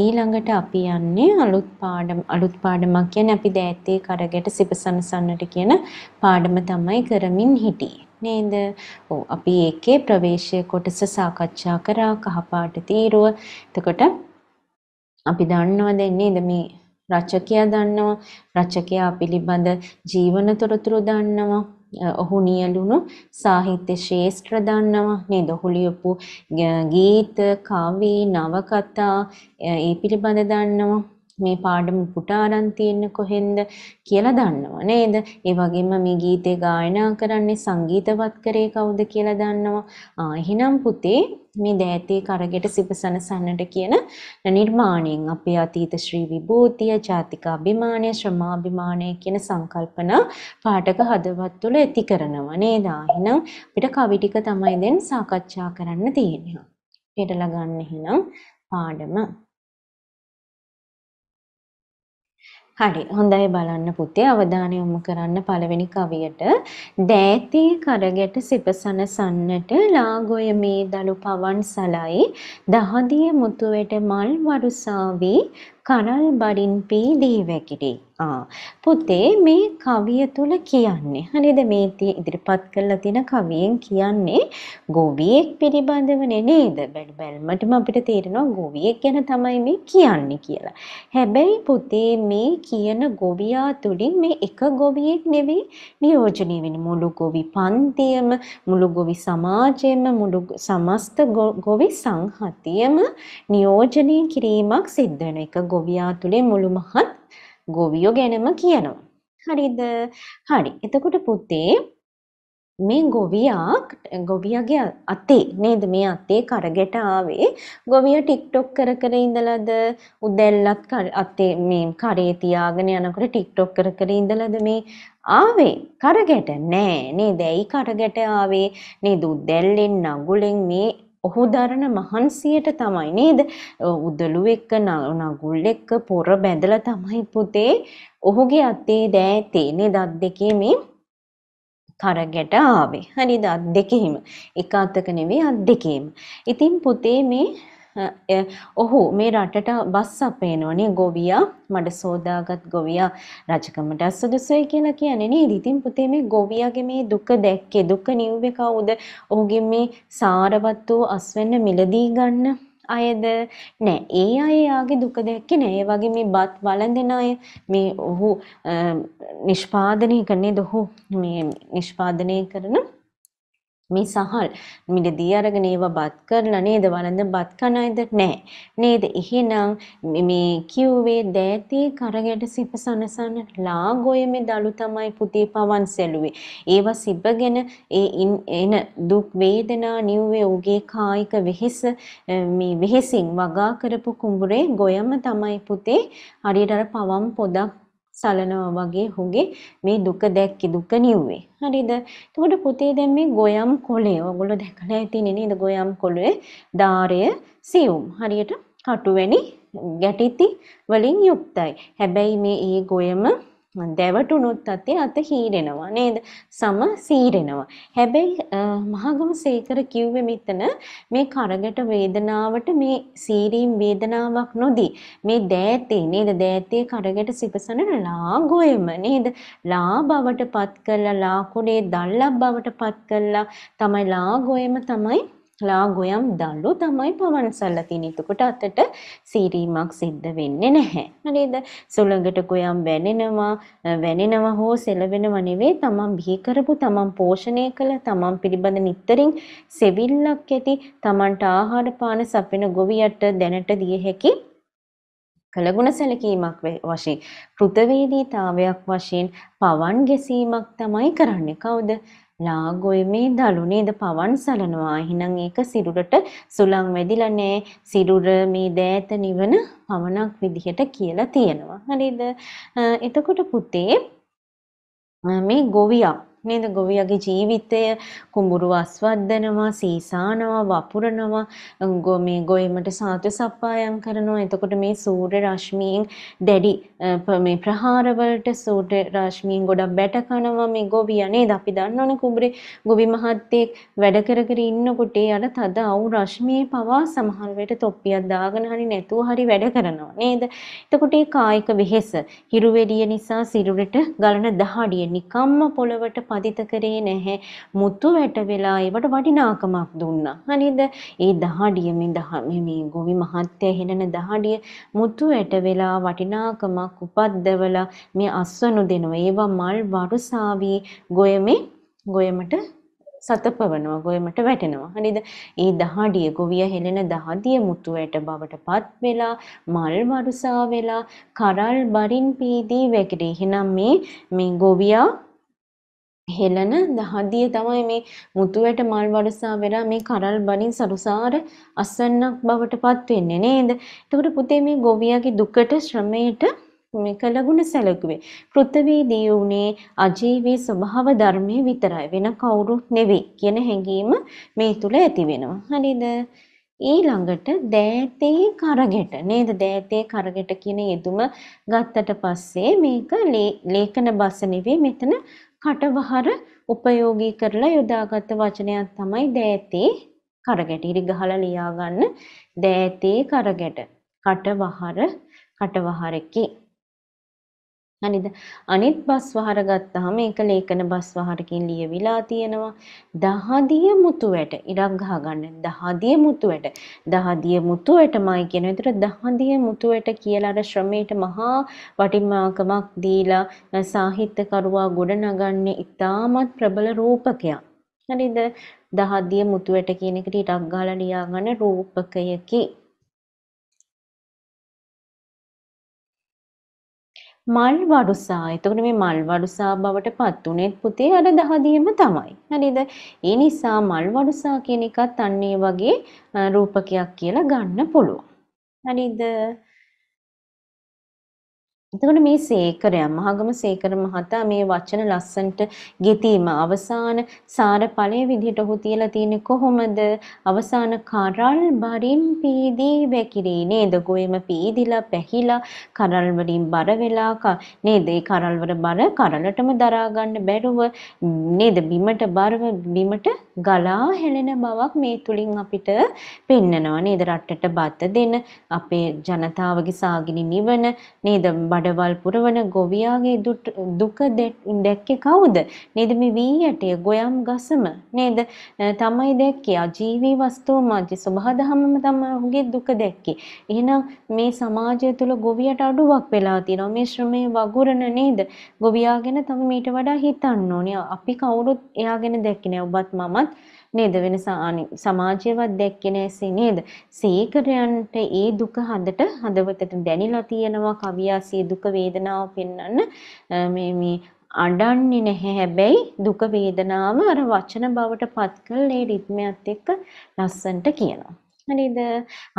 ඊළඟට අපි යන්නේ අලුත් පාඩම අලුත් පාඩමක් කියන්නේ අපි දෑත්තේ කරගට සිපසනසන්නට කියන පාඩම තමයි කරමින් හිටියේ. නේද? ඔව් අපි ඒකේ ප්‍රවේශය කොටස සාකච්ඡා කරා කහපාට තීරුව. එතකොට අපි දන්නවා දැන් නේද මේ රචකයා දන්නවා රචකයා පිළිබඳ ජීවන තොරතුරු දන්නවා ඔහු නියලුණු සාහිත්‍ය ශාස්ත්‍ර දන්නවා නේද? ඔහු ලියපු ගීත, කවි, නවකතා ඒ පිළිබඳ දන්නවා. මේ පාඩම පුට අරන් තියෙන්නේ කොහෙන්ද කියලා දන්නවා නේද? ඒ වගේම මේ ගීතේ ගායනා කරන්නේ සංගීතවත් කරේ කවුද කියලා දන්නවා. ආ එහෙනම් පුතේ මේ දෑතේ කරගෙට සිපසනසන්නට කියන නිර්මාණයෙන් අපේ අතීත ශ්‍රී විභූතිය, ජාතික අභිමානය, ශ්‍රමාභිමානය කියන සංකල්පනා පාඨක හදවත් තුළ ඇති කරනවා නේද? එහෙනම් අපිට කවි ටික තමයි දැන් සාකච්ඡා කරන්න තියෙන්නේ. පෙරලා ගන්න එහෙනම් පාඩම හරි හොඳයි බලන්න පුතේ අවධානය යොමු කරන්න පළවෙනි කවියට දෑතේ කරගැට සිපසනසන්නට ලාගොය මේ දලු පවන් සලයි දහදිය මුතුවට මල් වරුසාවී කරල් බඩින් පීදී වැකිරේ. ආ පුතේ මේ කවිය තුල කියන්නේ හරියද මේ ඉදිරිපත් කරලා තියෙන කවියෙන් කියන්නේ ගොවියෙක් පිළිබඳවනේ නේද? බැලු බැලමටම අපිට තේරෙනවා ගොවියෙක් ගැන තමයි මේ කියන්නේ කියලා. හැබැයි පුතේ මේ කියන ගොවියා තුලින් මේ එක ගොවියෙක් නෙවෙයි නියෝජනය වෙන මුළු ගොවි පන්තියම, මුළු ගොවි සමාජයම, මුළු සමස්ත ගොවි සංහතියම නියෝජනය කිරීමක් සිද්ධ වෙන එක ගොවියා තුලේ මුළු මහත් ගොවියෝ ගැනම කියනවා. හරිද? හරි. එතකොට පුතේ මේ ගොවියා ගොවියාගේ අතේ නේද මේ අතේ කරගෙට ආවේ ගොවියා ටික්ටොක් කර කර ඉඳලාද උදැල්ලත් අතේ මේ කරේ තියාගෙන යනකොට ටික්ටොක් කර කර ඉඳලාද මේ ආවේ කරගෙට නෑ නේද ඇයි කරගෙට ආවේ නේද උදැල්ලෙන් නගුලෙන් මේ ඔහු දරන මහන්සියට තමයි නේද උදළු එක්ක නගුල් එක්ක පොර බැඳලා තමයි පුතේ ඔහුගේ අතේ දෑ තේනේ දත් දෙකේ මේ කරගැට ආවේ. හරිද? අත් දෙකේම. එක අතක නෙවෙයි අත් දෙකේම. ඉතින් පුතේ මේ ඔහු මේ රටට බස් අපේනෝනේ ගොවියා මඩ සෝදාගත් ගොවියා රජකමට අසුදුසුයි කියලා කියන්නේ නේද? ඉතින් පුතේ මේ ගොවියාගේ මේ දුක දැක්කේ දුක නිව්වේ කවුද? ඔහුගේ මේ සාරවත් වූ අස්වැන්න මිලදී ගන්න අයද නෑ ඒ අය යාගේ දුක දැක්කේ නෑ ඒ වගේ මේ බත් වළඳන අය මේ ඔහු නිෂ්පාදනය කරන්නේ දොහු මේ නිෂ්පාදනය කරන මේ සහල් මිලදී අරගෙන ඒවා බත් කරලා නේද වළඳ බත් කන අයද නැහැ නේද එහෙනම් මේ කිව්වේ දෑතේ කරගැට සිපසනසන ලාගොය මේ දලු තමයි පුතේ පවන් සැලුවේ ඒවා සිබගෙන ඒ එන දුක් වේදනා නිව්වේ ඌගේ කායික වෙහෙස මේ වෙහෙසින් වගා කරපු කුඹුරේ ගොයම තමයි පුතේ හරියට අර පවන් පොදක් සලනවා වගේ හුගේ මේ දුක දැක්කි දුක නිව්වේ. හරිද? එතකොට පුතේ දැන් මේ ගොයම් කොළේ ඔයගොල්ලෝ දැකලා ඇතිනේ නේද ගොයම් කොළේ දාරය සියුම්. හරියට කටුවැණි ගැටිති වලින් යුක්තයි. හැබැයි මේ ඒ ගොයම දැවටුනොත් අතේ අත හීරෙනවා නේද? සම සීරෙනවා. හැබැයි මහගම සේකර කිව්වේ මෙතන මේ කරගට වේදනාවට මේ සීරීම් වේදනාවක් නොදී මේ දෑතේ නේද? දෑතේ කරගට සිපසන ලාගොයම නේද? ලා බවට පත් කරලා ලාකුණේ දල්ලක් බවට පත් කරලා තමයි ලාගොයම තමයි ලාගොයම් දළු තමයි පවන් සල්ලා තියෙන්නේ. එතකොට අතට සීරීමක් සිද්ධ වෙන්නේ නැහැ. හරිද? සුළඟට ගොයම් වැනෙනවා, වැනෙනවා හෝ සෙලවෙනවා නෙවෙයි තමන් බිහි කරපු, තමන් පෝෂණය කළ, තමන් පිළිබඳ නිතරින් සෙවිල්ලක් ඇති, තමන්ට ආහාර පාන සපෙන ගොවියට දැනට දිය හැකි කළගුණ සැලකීමක් වශයෙන්, කෘතවේදීතාවයක් වශයෙන් පවන් ගැසීමක් තමයි කරන්නේ. කවුද? ලාගොයමේ දලු නේද පවන් සලනවා. එහෙනම් ඒක සිරුරට සුළං වෙදිලා නෑ. සිරුර මේ දෑත නිවන පමණක් විදිහට කියලා තියෙනවා. හරිද? එතකොට පුතේ මේ ගොවියා නේද ගොවියගේ ජීවිතය කුඹුරු අස්වද්දනවා සීසානවා වපුරනවා මේ ගොයමට සාතු සප්පායම් කරනවා එතකොට මේ සූර්ය රශ්මියෙන් දැඩි මේ ප්‍රහාරවලට සූර්ය රශ්මියෙන් ගොඩක් බැට කනවා මේ ගොවියා නේද අපි දන්නවනේ කුඹුරේ ගොවි මහත්තයෙක් වැඩ කර කර ඉන්නකොට අර තද අවු රශ්මියේ පවා සමහර වෙලට තොප්පියක් දාගෙන හරි නැතුව හරි වැඩ කරනවා නේද එතකොට ඒ කායික වෙහෙස හිරුවෙඩිය නිසා සිරුරට ගලන දහඩිය නිකම්ම පොළවට පතිත කරේ නැහැ. මුතු වැට වෙලා ඒවට වටිනාකමක් දුන්නා. හරිද? ඒ දහඩිය මේ දහ මේ ගොවි මහත්ය හෙළන දහඩිය මුතු වැට වෙලා වටිනාකමක් උපද්දවලා මේ අස්වනු දෙනවා. ඒවා මල් වරුසාවි ගොයමේ ගොයමට සතපවනවා ගොයමට වැටෙනවා හරිද ඒ දහඩිය ගොවිය හෙලෙන දහදිය මුතු ඇට බවට පත් වෙලා මල් වරුසා වෙලා කරල් බරින් පීදී වැකිරේ එහෙනම් මේ මේ ගොවියා හෙළන දහදිය තමයි මේ මුතුවැට මල් වඩසා වෙලා මේ කරල් බණින් සරුසාර අසන්නක් බවට පත් වෙන්නේ නේද? එතකොට පුතේ මේ ගොවියාගේ දුකට ශ්‍රමයට මේ කළගුණ සැලකුවේ. කෘතවේදී වුණේ අජීවී ස්වභාව ධර්මයේ විතරයි වෙන කවුරුත් නෙවෙයි කියන හැඟීම මේ තුල ඇති වෙනවා. හරිද? ඊළඟට දෑතේ කරගෙට නේද දෑතේ කරගෙට කියන යෙදුම ගත්තට පස්සේ මේක ලේඛන බස නෙවෙයි මෙතන කටවහර උපයෝගී කරලා යොදාගත්ත වචනයක් තමයි දෑතේ කරගැට. ඉරි ගහලා ලියා ගන්න දෑතේ කරගැට. කටවහර කටවහරකි. හරිද? අනිත් බස් වහර ගත්තාම ඒක ලේඛන බස් වහරකින් ලියවිලා තියෙනවා. දහදිය මුතු වැට ඉරක් ගහ ගන්න. දහදිය මුතු වැට. දහදිය මුතු වැටමයි කියන. ඒතර දහදිය මුතු වැට කියලා අර ශ්‍රමයට මහා වටිනාකමක් දීලා සාහිත්‍යකරුවා ගොඩනගන්නේ ඉතාමත් ප්‍රබල රූපකයක්. හරිද? දහදිය මුතු වැට කියන එකට ඉරක් ගහලා ලියා ගන්න රූපකයකි. මල් වරුසා. එතකොට මේ මල් වරුසා බවට පත් උනේත් පුතේ අර දහදියම තමයි. හරිද? ඒ නිසා මල් වරුසා කියන එකත් අන්න වගේ රූපකයක් කියලා ගන්න පුළුවන්. හරිද? එතකොට මේ සීකරය මහගම සීකර මහතා මේ වචන ලස්සන්ට ගෙතීම අවසාන සාර ඵලයේ විදිහට ඔහු තියලා තියෙන්නේ කොහොමද අවසාන කරල් බරින් පීදී වැකිරී නේද ගොයම පීදිලා පැහිලා කරල් වලින් බර වෙලා නේද ඒ කරල් වල බර කරලටම දරා ගන්න බැරුව නේද බිමට බරව බිමට ගලා හෙලෙන බවක් මේ තුලින් අපිට පෙන්නනවා නේද රටට බත් දෙන අපේ ජනතාවගේ සාගිනි නිවන නේද වඩවල් පුරවන ගොවියාගේ දුක දැක්කේ කවුද? නේද මේ වී යටේ ගොයම් ගසම නේද? තමයි දැක්කේ. ජීවි වස්තෝ මාජි සබහදහමම තමයි ඔහුගේ දුක දැක්කේ. එහෙනම් මේ සමාජය තුල ගොවියට අඩුවක් වෙලා තියෙනවා. මේ ශ්‍රමයේ වගුරන නේද? ගොවියා ගැන තව මීට වඩා හිතන්න ඕනේ. අපි කවුරුත් එයා ගැන දැක්කේ නෑ. ඔබත් මමත් නේද වෙන සමාජයවත් දැක්කේ නැසේ නේද සීකරයන්ට ඒ දුක හදට හදවතට දැනිලා තියෙනවා කවියා සිය දුක වේදනාව පෙන්වන්න මේ මේ අඩන්නේ නැහැ හැබැයි දුක වේදනාව අර වචන බවට පත් කරලා ඒ රිද්මයත් එක්ක ලස්සන්ට කියනවා හරිද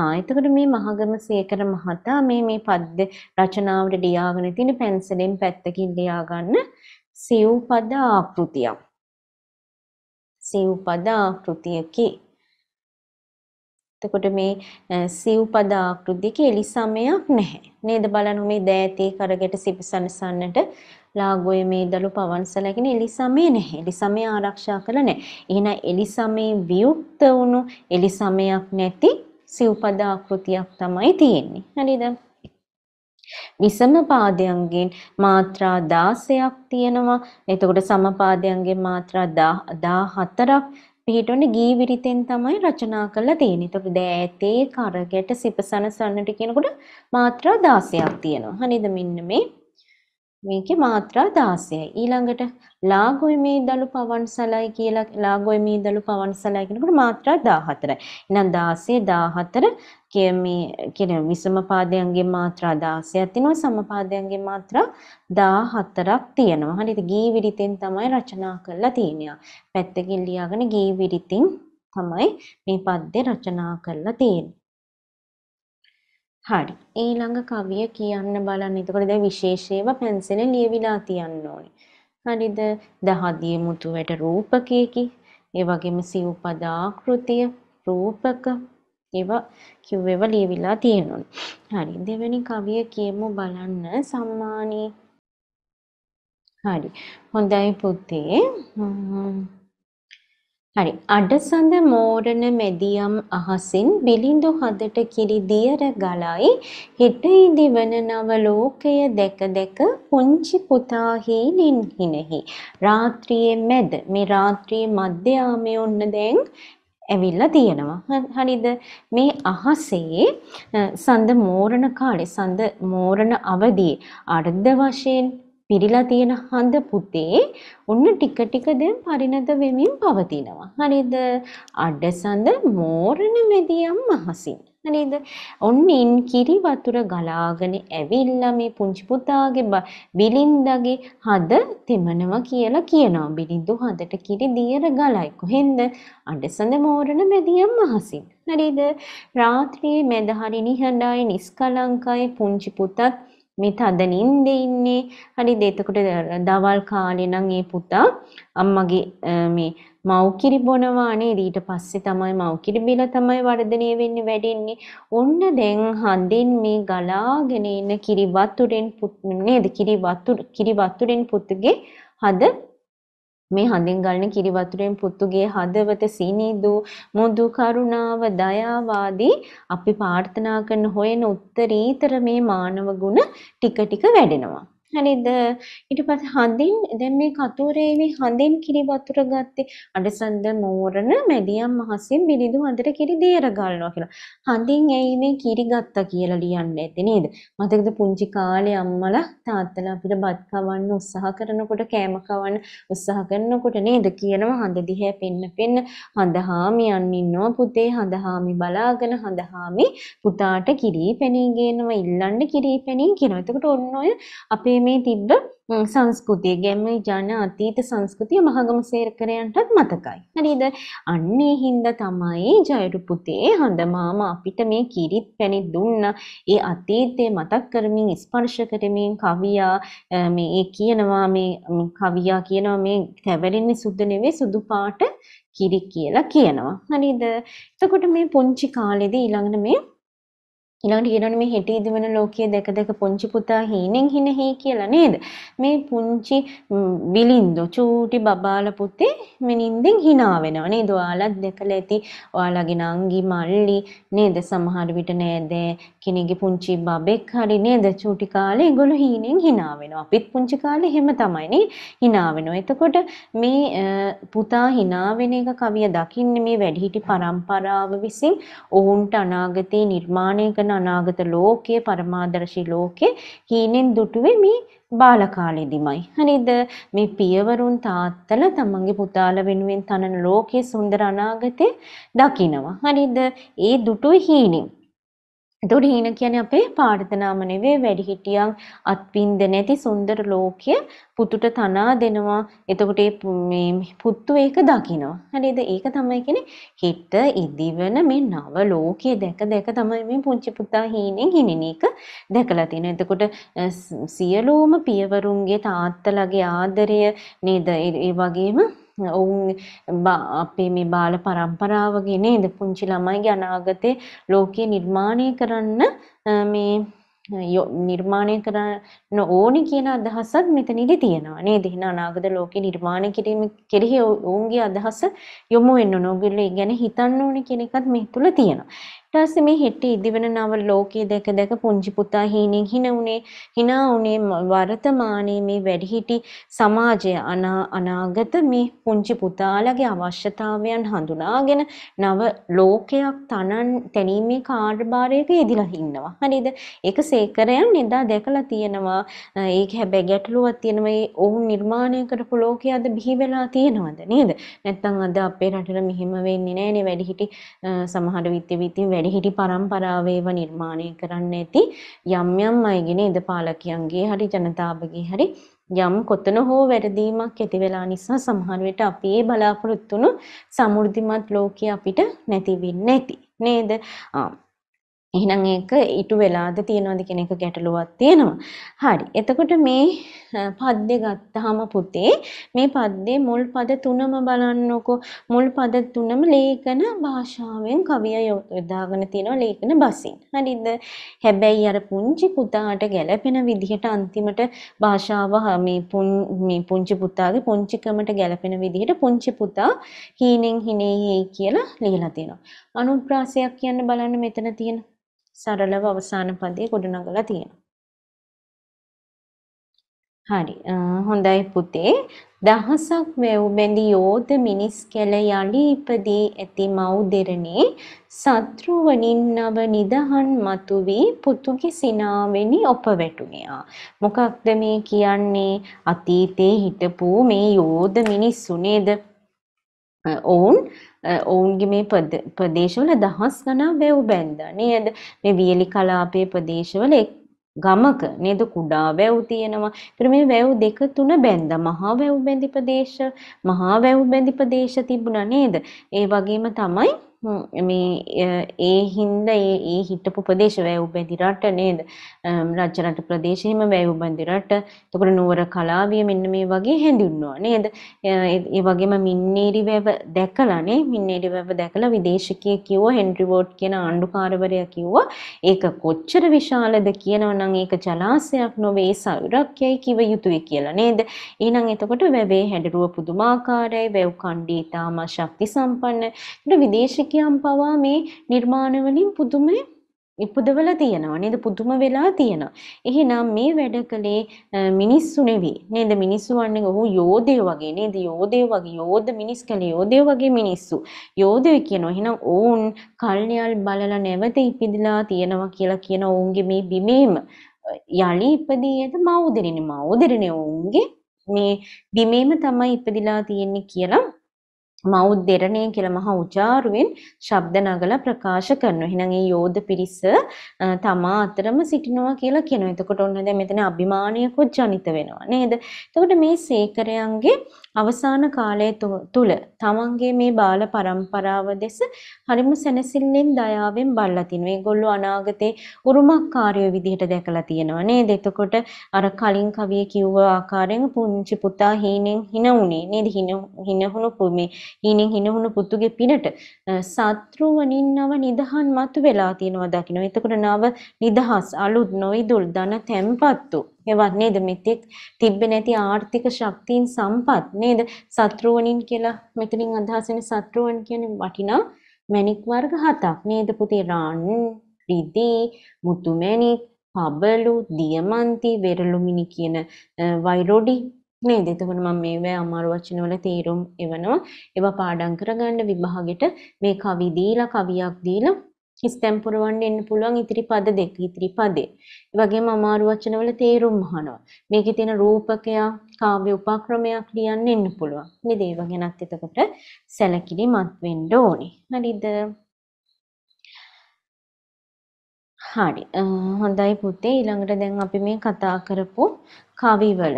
ආ එතකොට මේ මහගම සේකර මහතා මේ මේ පද්ද රචනාවට ලියාගෙන තියෙන පැන්සලෙන් පැත්තකින් ලියා ගන්න සිව් පද ආකෘතියක් සිව්පද ආකෘතියකි. එතකොට මේ සිව්පද ආකෘතියක එලි සමයක් නැහැ. නේද බලන්න මේ දෑතේ කරගෙට සිපසනසන්නට ලාගෝයේ මේ දළු පවන්සලගෙන එලි සමේ නැහැ. එලි සමේ ආරක්ෂා කළ නැහැ. එහෙනම් එලි සමේ වියුක්ත වුණු එලි සමයක් නැති සිව්පද ආකෘතියක් තමයි තියෙන්නේ. හරිද? විසමපාදයන්ගෙන් මාත්‍රා 16ක් තියෙනවා. එතකොට සමපාදයන්ගෙන් මාත්‍රා 14ක් පිහිටොන ගී විරිතෙන් තමයි රචනා කරලා තියෙන්නේ. එතකොට දෑතේ කරගැට සිපසන සන්නට කියනකොට මාත්‍රා 16ක් තියෙනවා. හරිද මෙන්න මේ මේකේ මාත්‍රා 16යි. ඊළඟට ලාගොයිමේ දලු පවන්සලයි කියලා ලාගොයිමේ දලු පවන්සලයි කියනකොට මාත්‍රා 14යි. එහෙනම් 16 14 කිය මේ කියන විසම පාදයන්ගේ මාත්‍රා 16ක් තියෙනවා සමපාදයන්ගේ මාත්‍රා 14ක් තියෙනවා. හරිද? ගී විරිතෙන් තමයි රචනා කරලා තියෙන්නේ. පැත්තකින් ලියාගෙන ගී විරිතින් තමයි මේ පද්‍ය රචනා කරලා තියෙන්නේ. හරි. ඊළඟ කවිය කියන්න බලන්න. එතකොට දැන් විශේෂේව පෙන්සලෙන් ලියවිලා තියන්න ඕනේ. හරිද? දහදිය මුතු වැට රූපකයකි. ඒ වගේම සිව්පදාකෘතිය රූපක ඒවා කිව්වෙව ලියවිලා තියෙනවා. හරි දෙවෙනි කවිය කියමු බලන්න සම්මානී. හරි. හොඳයි පුතේ. හරි අඩසඳ මෝරණ මැදියම් අහසින් බිලිඳු හදට කිරි දියර ගලයි හිටයි දිවන නව ලෝකය දැක දැක පුංචි පුතා හීනෙන් හිනෙහි රාත්‍රියේ මැද මේ රාත්‍රියේ මධ්‍යයාමයේ ඔන්න දැන් ඇවිල්ලා තියෙනවා. හරිද? මේ අහසේ සඳ මෝරණ කාලේ සඳ මෝරණ අවදී අර්ධ වශයෙන් පිරිලා තියෙන හඳ පුතේ ඔන්න ටික ටික දැන් පරිණත වෙමින් පවතිනවා. හරිද? අඩසඳ මෝරණ මෙදියම් මහසින්. නේද? ඔන්න ඉන් කිරි වතුර ගලාගෙන ඇවිල්ලා මේ පුංචි පුතාගේ බිලින්දගේ හද තෙමනවා කියලා කියනවා. බිලින්දු හදට කිරි දියර ගලයි. කොහෙන්ද? අඬසඳ මෝරණ මැදියම් මහසින්. හරිද? රාත්‍රියේ මැද හරි නිහඬයි, නිස්කලංකයි පුංචි පුතත් මේ තද නිින්දේ ඉන්නේ. හරිද? එතකොට දවල් කාලේ නම් ඒ පුතා අම්මගේ මේ මව්කිරි බොනවා නේද? ඊට පස්සේ තමයි මව්කිරි බිල තමයි වර්ධනය වෙන්නේ වැඩෙන්නේ. ඔන්න දැන් හඳින් මේ ගලාගෙන ඉන්න කිරි වතුරෙන් පුත් නේද? කිරි වතුර කිරි වතුරෙන් පුතගේ හද මේ හඳින් ගලන කිරි වතුරෙන් පුතුගේ හදවත සීනිදු මුදු කරුණාව දයාව ආදී අපි ප්‍රාර්ථනා කරන හොයන උත්තරීතර මේ මානව ගුණ ටික ටික වැඩෙනවා හරිද ඊට පස්සේ හඳින් දැන් මේ කතෝරේ මේ හඳින් කිරි වතුර ගත්තේ අඩසන්ද මෝරණ මැදියම් මහසින් බිරිඳු හඳට කිරි දේර ගන්නවා කියලා. හඳින් ඇයි මේ කිරි ගත්තා කියලා ලියන්නේ ඇත්තේ නේද? මතකද පුංචි කාලේ අම්මලා තාත්තලා අපිට බත් කවන්න උත්සාහ කරනකොට කෑම කවන්න උත්සාහ කරනකොට නේද කියනවා හඳ දිහා පෙන්න පෙන්න හඳහාමියන් ඉන්නවා පුතේ හඳහාමි බලාගෙන හඳහාමි පුතාට කිරි පැණි ගේනවා ඉල්ලන්න කිරි පැණි කියනවා. එතකොට ඔන්න ඔය අපේ මේ තිබ්බ සංස්කෘතිය ගැම ජන අතීත සංස්කෘතිය මහගම සේරකරයන්ටත් මතකයි. හරිද අන්නේ හින්ද තමයි ජයරු පුතේ හඳමාම අපිට මේ කිරිත් පැණි දුන්න ඒ අතීතය මතක් කරමින් ස්පර්ශ කරමින් කවියා මේ ඒ කියනවා මේ කවියා කියනවා මේ තැවරෙන්නේ සුද්ධ නෙවෙයි සුදු පාට කිරි කියලා කියනවා. හරිද? එතකොට මේ පුංචි කාලේදී ඊළඟට මේ ඊළඟට කියනවනේ මේ හෙටි ඉදවන ලෝකයේ දැක දැක පුංචි පුතා හීනෙන් හිනෙහි කියලා නේද? මේ පුංචි බිලින්දු චූටි බබාල පුතේ මෙනින්දෙන් hina වෙනවා නේද? ඔයාලත් දැකලා ඇති. ඔයාලගේ නංගි මල්ලි නේද? සමහර විට නේද කෙනෙක්ගේ පුංචි බබෙක් හරි නේද? චූටි කාලේ ඒගොල්ලෝ හීනෙන් hina වෙනවා. අපිත් පුංචි කාලේ එහෙම තමයි නේ hina වෙනවා. එතකොට මේ පුතා hina වෙන එක කවිය දකින්නේ මේ වැඩිහිටි පරම්පරාව විසින් ඔවුන්ට අනාගතේ නිර්මාණය කරන වෙන අනාගත ලෝකයේ පරමාදර්ශී ලෝකේ හීනෙන් දුටුවේ මේ බාල කාලෙදිමයි. හරිද? මේ පියවරුන් තාත්තලා තමන්ගේ පුතාලා වෙනුවෙන් තනන ලෝකයේ සුන්දර අනාගතේ දකිනවා. හරිද? ඒ දුටුවේ හීනෙන්. එතකොට හීන කියන්නේ අපේ පාර්ථනාම නෙවෙයි වැඩිහිටියන් අත්විඳ නැති සුන්දර ලෝකය පුතුට තනා දෙනවා. එතකොට මේ පුතු ඒක දකිනවා. හරිද? ඒක තමයි කියන්නේ හිත ඉදිවන මේ නව ලෝකය දැක දැක තමයි මේ පුංචි පුතා හීනෙන් හිනින එක දැකලා තියෙනවා. එතකොට සියලුම පියවරුන්ගේ තාත්තලාගේ ආදරය නේද? ඒ වගේම ඔවුන් අපේ මේ බාල පරම්පරාවගෙන ඉඳ පුංචි ළමයිගේ අනාගතේ ලෝකය නිර්මාණය කරන්න මේ නිර්මාණය කරන්න ඕනි කියන අදහසක් මෙතනදි තියෙනවා නේද? එහෙනම් අනාගත ලෝකේ නිර්මාණය කිරීම කෙරෙහි ඔවුන්ගේ අදහස යොමු වෙන්න ඕන. ඔයගොල්ලෝ ඒ ගැන හිතන්න ඕනි කියන එකත් මේ තුල තියෙනවා. ඊට මේ හෙටි ඉදිවෙන නව ලෝකයේ දැක දැක පුංචි පුතා හීනෙන් hina උනේ hina උනේ වර්තමානයේ මේ වැඩිහිටි සමාජය අනාගත මේ පුංචි පුතාලගේ අවශ්‍යතාවයන් හඳුනාගෙන නව ලෝකයක් තනන් තැනීමේ කාර්යභාරයක යෙදලා ඉන්නවා. හරිද? ඒක සේකරයන් එදා දැකලා තියෙනවා. ඒක හැබැයි ගැටලුවක් තියෙනවා. ඒ ඔවුන් නිර්මාණය කරපු ලෝකයේ අද බිහි වෙලා තියෙනවද නේද? නැත්තම් අද අපේ රටට මෙහෙම වෙන්නේ නැහැ නේ වැඩිහිටි සමහර විත්ති විත්ති වැඩිහිටි පරම්පරාවේව නිර්මාණය කරන්න ඇති යම් යම් අයගෙන ඉද පාලකයන්ගේ හරි ජනතාවගේ හරි යම් කොතන හෝ වැරදීමක් ඇති වෙලා නිසා සමහර විට අපි ඒ බලාපොරොත්තු වුණු සමෘද්ධිමත් ලෝකය අපිට නැති වෙන්නේ නැති නේද? එහෙනම් ඒක ඊට වෙලාද තියනවාද කියන එක ගැටලුවක් තියෙනවා. හරි. එතකොට මේ පද්‍ය ගත්තාම පුතේ මේ පද්දේ මුල් පද තුනම බලන්නකෝ මුල් පද තුනම ලේඛන භාෂාවෙන් කවිය යොදාගෙන තියෙනවා ලේඛන බසින් හරිද හැබැයි අර පුංචි පුතාට ගැළපෙන විදිහට අන්තිමට භාෂාව මේ මේ පුංචි පුතාගේ පුංචිකමට ගැළපෙන විදිහට පුංචි පුතා හීනෙන් හිනේ හේ කියලා ලියලා තියෙනවා අනුප්‍රාසයක් කියන්න බලන්න මෙතන තියෙන සරලව අවසාන පදේ ගොඩනගලා තියෙනවා හරි. හොඳයි පුතේ. දහසක් වැව් බැඳි යෝධ මිනිස් කැල යලි ඉපදී ඇති මව් දෙරණේ සත්‍රු වනින් නව නිදහන් මතු වී පුතුගේ සිනාවෙනි ඔප වැටුණියා. මොකක්ද මේ කියන්නේ? අතීතේ හිටපු මේ යෝධ මිනිස්සු නේද? ඔවුන් ඔවුන්ගේ මේ ප්‍රදේශවල දහස් ගණන් වැව් බැන්දා නේද? මේ වියලි කලාපයේ ප්‍රදේශවල එක් ගමක නේද කුඩා වැව් තියෙනවා. ඒතර මේ වැව් දෙක තුන බැඳා මහා වැව් බැඳි ප්‍රදේශ, මහා වැව් බැඳි ප්‍රදේශ තිබුණා නේද? ඒ වගේම තමයි මේ ඒ හින්දා ඒ ඒ හිටපු ප්‍රදේශ වැයු බැඳි රට නේද රජ රට ප්‍රදේශෙම වැයු බැඳි රට එතකොට නුවර කලාවිය මෙන්න මේ වගේ හැඳින්වුවා නේද ඒ වගේම මින්නේරි වැව දැකලා නේ මින්නේරි වැව දැකලා විදේශිකයෙක් කිව්වා හෙන්රි වෝඩ් කියන ආණ්ඩුකාරවරයා කිව්වා ඒක කොච්චර විශාලද කියනවනම් ඒක ජලාශයක් නොවේ සෞරක්‍යයි කිව යුතුයි කියලා නේද එහෙනම් එතකොට වැවේ හැඩරුව පුදුමාකාරයි වැව් කණ්ඩී තාම ශක්ති සම්පන්න විදේශික රසිකයන් පවා මේ නිර්මාණවලින් පුදුම ඉපදවල තියෙනවා නේද පුදුම වෙලා තියෙනවා. එහෙනම් මේ වැඩ කලේ මිනිස්සු නෙවෙයි. නේද මිනිස්සු වන්නේ ඔහු යෝධයෝ වගේ නේද යෝධයෝ වගේ යෝධ මිනිස් කලේ යෝධයෝ වගේ මිනිස්සු. යෝධයෝ කියනවා. එහෙනම් ඔවුන් කල්යල් බලලා නැවත ඉපිදලා තියෙනවා කියලා කියන ඔවුන්ගේ මේ බිමේම යලි ඉපදී ඇත මව් දෙරිනේ මව් දෙරිනේ ඔවුන්ගේ මේ බිමේම තමයි ඉපදිලා තියෙන්නේ කියලා මවුත් දෙරණේ කියලා මහා උචාරුවෙන් ශබ්ද නගලා ප්‍රකාශ කරනවා. එහෙනම් ඒ යෝධ පිරිස තමා අතරම සිටිනවා කියලා කියනවා. එතකොට ඔන්න දැන් මෙතන අභිමානයකුත් ජනිත වෙනවා නේද? එතකොට මේ සීකරයන්ගේ අවසාන කාලය තුල තමන්ගේ මේ බාල પરම්පරාව දෙස හරිම සැනසෙල්ලෙන් දයාවෙන් බලලා තිනවා. ඒගොල්ලෝ අනාගතේ උරුමකාරයෝ විදිහට දැකලා තියෙනවා නේද? එතකොට අර කලින් කවිය කිව්ව ආකාරයෙන් පුංචි පුතා හීනෙන් හින උනේ නේද? හින හිනහුණු මේ හීනෙන් හිනවුණු පුතුගේ පිනට සත්‍රුවනින් නව නිදහන් මතු වෙලා තියෙනවා දකින්න. එතකොට නව නිදහස් අලුත් නොයිදුල් ධන තැම්පත්තු එවත් නේද මෙතෙක් තිබ්බේ නැති ආර්ථික ශක්තියින් සම්පත් නේද සත්‍රුවනින් කියලා මෙතනින් අදහස් වෙන සත්‍රුවන් කියන්නේ වටිනා මැණික් වර්ග හතක් නේද පුතේ රාන් රිදී මුතු මැණික් පබලු දියමන්ති වෙරළුමිණි කියන වෛරොඩි නේද? එතකොට මම මේවා අමාරු වචන වල තීරුම් එවනවා. ඒවා පාඩම් කරගන්න විභාගෙට මේ කවි දීලා කවියක් දීලා ස්ටැම්ප් පුරවන්න එන්න පුළුවන් ඉතිරි පද දෙක ඉතිරි පදේ. ඒ වගේම අමාරු වචන වල තේරුම් අහනවා. මේකේ තියෙන රූපකය, කාව්‍ය උපක්‍රමයක් ලියන්න එන්න පුළුවන්. නේද? ඒව ගැනත් එතකොට සැලකිලිමත් වෙන්න ඕනේ. හරිද? හරි. හොඳයි පුතේ ඊළඟට දැන් අපි මේ කතා කරපු කවි වල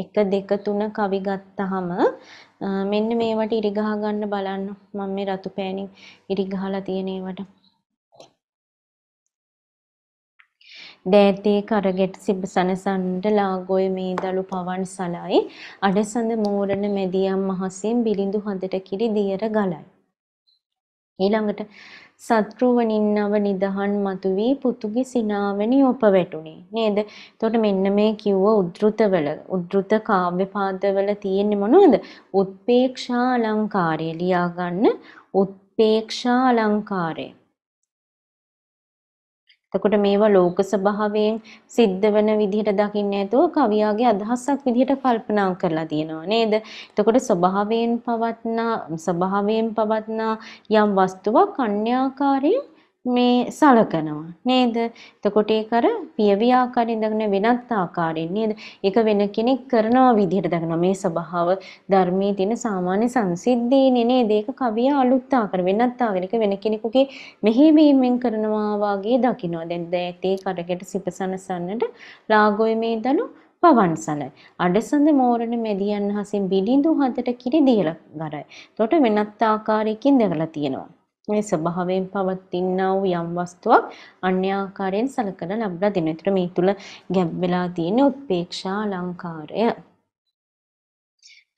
1 2 3 කවි ගත්තාම මෙන්න මේවට ඉරි ගහ ගන්න බලන්න මම මේ රතු පෑනින් ඉරි ගහලා තියෙන ඒවට දෑතේ කරගෙට සිබසනසන්ට ලාගොය මේ දළු පවන් සලයි අඩසඳ මෝරණ මැදියම් මහසෙන් බිලිඳු හඳට කිරි දියර ගලයි ඊළඟට සත්‍රුවනින් නව නිදහන් මතුවී පුතුගි සිනාවනි ඔප වැටුනේ නේද? එතකොට මෙන්න මේ කිව්ව උද්ෘතවල උද්ෘත කාව්‍ය පාදවල තියෙන්නේ මොනවද? උත්පේක්ෂා අලංකාරය ලියා ගන්න උත්පේක්ෂා අලංකාරය. එතකොට මේවා ලෝක ස්වභාවයෙන් සිද්ධ වෙන විදිහට දකින්න නැතුව කවියාගේ අදහසක් විදිහට කල්පනා කරලා තියෙනවා නේද? එතකොට ස්වභාවයෙන් පවත්නා ස්වභාවයෙන් පවත්නා යම් වස්තුවක් අන්‍යාකාරයෙන් මේ සලකනවා නේද? එතකොට ඒක අර පියවි ආකාරයෙන් ඉඳගෙන වෙනත් ආකාරයෙන් නේද? ඒක වෙන කෙනෙක් කරනවා විදිහට දකිනවා. මේ ස්වභාව ධර්මයේ තියෙන සාමාන්‍ය සංසිද්ධීනේ නේද? ඒක කවියා අලුත් ආකාර වෙනත් ආකාරයක වෙන කෙනෙකුගේ මෙහෙවීමෙන් කරනවා වාගේ දකිනවා. දැන් දැතේ කරකට සිපසනසන්නට ලාගොයමේ දනු පවන්සලයි. අඩසඳ මෝරණ මෙදියන් හසින් බිලිඳු හදට කිරි දීලා ගරයි. එතකොට වෙනත් ආකාරයකින් දෙකලා තියෙනවා. මේ ස්වභාවයෙන් පවතිනා වූ යම් වස්තුවක් අන්‍ය ආකාරයෙන් සලකලා ලබලා දෙනවා. ඒතර මේ තුල ගැබ් වෙලා තියෙන උත්පේක්ෂා අලංකාරය.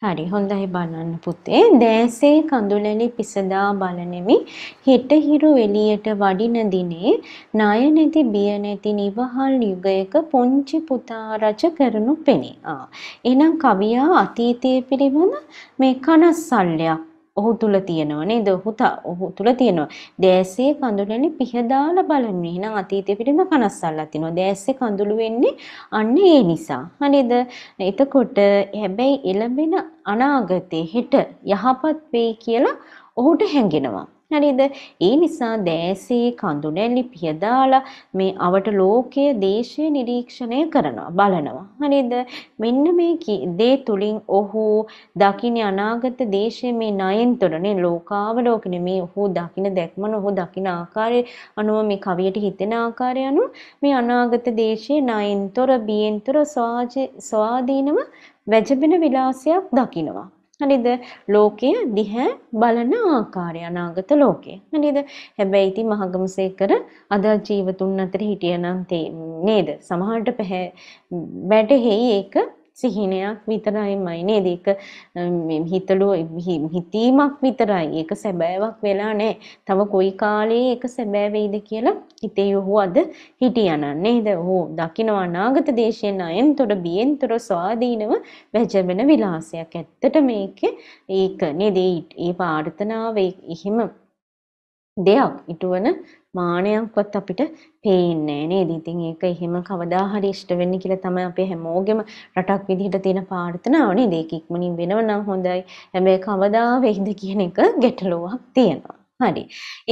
හරි හොඳයි බලන්න පුතේ. දැසේ කඳුලැලි පිසදා බලනෙමි. හිත හිරු එළියට වඩින දිනේ ණය නැති බිය නැති නිවහල් යුගයක පුංචි පුතා රජ කරනු පෙනේ. ආ. එහෙනම් කවියා අතීතයේ පිළිබඳ මේ කනස්සල්ලයක් ඔහු තුල තියෙනව නේද? ඔහු ඔහු තුල තියෙනව. දෑසේ කඳුලෙනි පිහදාලා බලන්න. එහෙනම් අතීතයේ පිටම කනස්සල්ලා තිනවා. දෑසේ කඳුළු වෙන්නේ අන්න ඒ නිසා. හරිද? එතකොට හැබැයි එළඹෙන අනාගතේ හෙට යහපත් වෙයි කියලා ඔහුට හැඟෙනවා. හරිද? ඒ නිසා දෑසේ කඳුනැලි පිය දාලා මේ අවට ලෝකය දේශය නිරීක්ෂණය කරනවා බලනවා. හරිද? මෙන්න මේ දේ තුලින් ඔහු දකින අනාගත දේශයේ මේ නයෙන් තුරනේ ලෝකාවලෝකනේ මේ ඔහු දකින දැක්මන ඔහු දකින ආකාරය අනුව මේ කවියට හිතෙන ආකාරය අනුව මේ අනාගත දේශයේ නයින්තොර බියෙන්තොර ස්වාධීනව වැජබෙන විලාසයක් දකිනවා. හරිද? ලෝකය දිහැ බලන ආකාරය අනාගත ලෝකය. හරිද? හැබැයි ඉතින් මහගමසේකර අද ජීවතුන් අතර හිටියනම් තේ නේද? සමහරට පැහැ බැටෙහි ඒක සිහිනයක් විතරයිමයි නේද? ඒක හිතලුව හිතීමක් විතරයි. ඒක සැබෑවක් වෙලා නැහැ. තව කොයි කාලේ ඒක සැබෑ වෙයිද කියලා හිතේ යොහු අද හිටියානම් නේද? ඔහු දකින්න අනාගත දේශයෙන් අයෙන්තොට බියෙන්තොට ස්වාධීනව වැජඹෙන විලාසයක්. ඇත්තට මේකේ ඒක නේද? ඒ ප්‍රාර්ථනාව එහෙම දෙයක් ඉටුවන මානයක්වත් අපිට පේන්නේ නේද? ඉතින් ඒක එහෙම කවදා හරි ඉෂ්ට වෙන්න කියලා තමයි අපේ හැමෝගෙම රටක් විදිහට තියෙන ප්‍රාර්ථනාව නේද? ඒක ඉක්මනින් වෙනව නම් හොඳයි. හැබැයි කවදා වෙයිද කියන එක ගැටලුවක් තියෙනවා. හරි.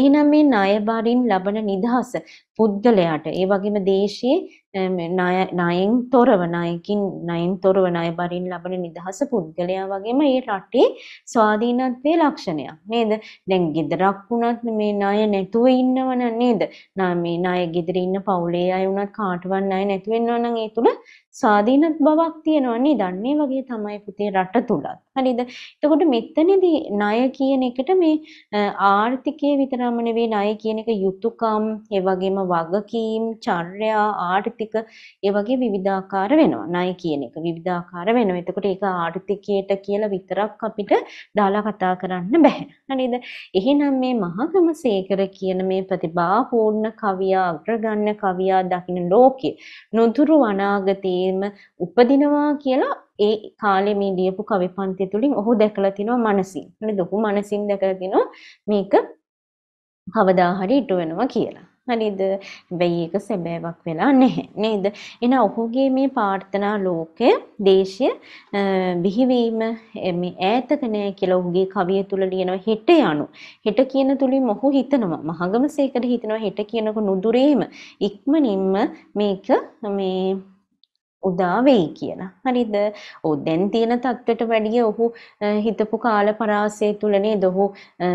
එහෙනම් මේ ණය බරින් ලබන නිදහස පුද්ගලයාට ඒ වගේම දේශයේ නයෙන් තොරව නයකින් නයින් තොරව ණය බරින් ලබන නිදහස පුද්ගලයා වගේම ඒ රටේ ස්වාධීනත්වයේ ලක්ෂණයක් නේද? දැන් ගෙදරක් වුණත් මේ ණය නැතුව ඉන්නවන නේද? නා මේ ණය ගෙදර ඉන්න පවුලේ අය වුණත් කාටවත් ණය නැති වෙනවා නම් ඒ තුල ස්වාධීනත් බවක් තියෙනවා නේද? අන්නේ වගේ තමයි පුතේ රට තුලත්. හරිද? එතකොට මෙතනදී ණය කියන එකට මේ ආර්ථිකයේ විතරම නෙවෙයි ණය කියන එක යුතුයකම්, ඒ වගේම වගකීම්, චර්යා ආර්ථික ආර්ථික ඒ වගේ විවිධාකාර වෙනවා ණය කියන එක විවිධාකාර වෙනවා එතකොට ඒක ආර්ථිකයට කියලා විතරක් අපිට දාලා කතා කරන්න බෑ හරිද එහෙනම් මේ මහගම සේකර කියන මේ ප්‍රතිභාපූර්ණ කවියා අග්‍රගන්න කවියා දකින්න ලෝකේ නොදුරු අනාගතයේම උපදිනවා කියලා ඒ කාලේ මේ ලියපු කවි පන්ති තුලින් ඔහු දැකලා තිනවා මනසින්. නේද? ඔහු මනසින් දැකලා තිනවා මේක කවදා හරි ඉටු වෙනවා කියලා. හරිද? හැබැයි ඒක සැබෑවක් වෙලා නැහැ නේද? එන ඔහුගේ මේ ප්‍රාර්ථනා ලෝකය දේශය බිහිවීම මේ ඈතක නෑ කියලා ඔහුගේ කවිය තුල ලියනවා හෙට යනු. හෙට කියන තුලින් ඔහු හිතනවා මහගමසේකර හිතනවා හෙට කියනක නුදුරේම ඉක්මනින්ම මේක මේ උදා වෙයි කියලා. හරිද? ඔව් දැන් තියෙන තත්ත්වයට වැඩිය ඔහු හිතපු කාල පරාසය තුලනේ දොහු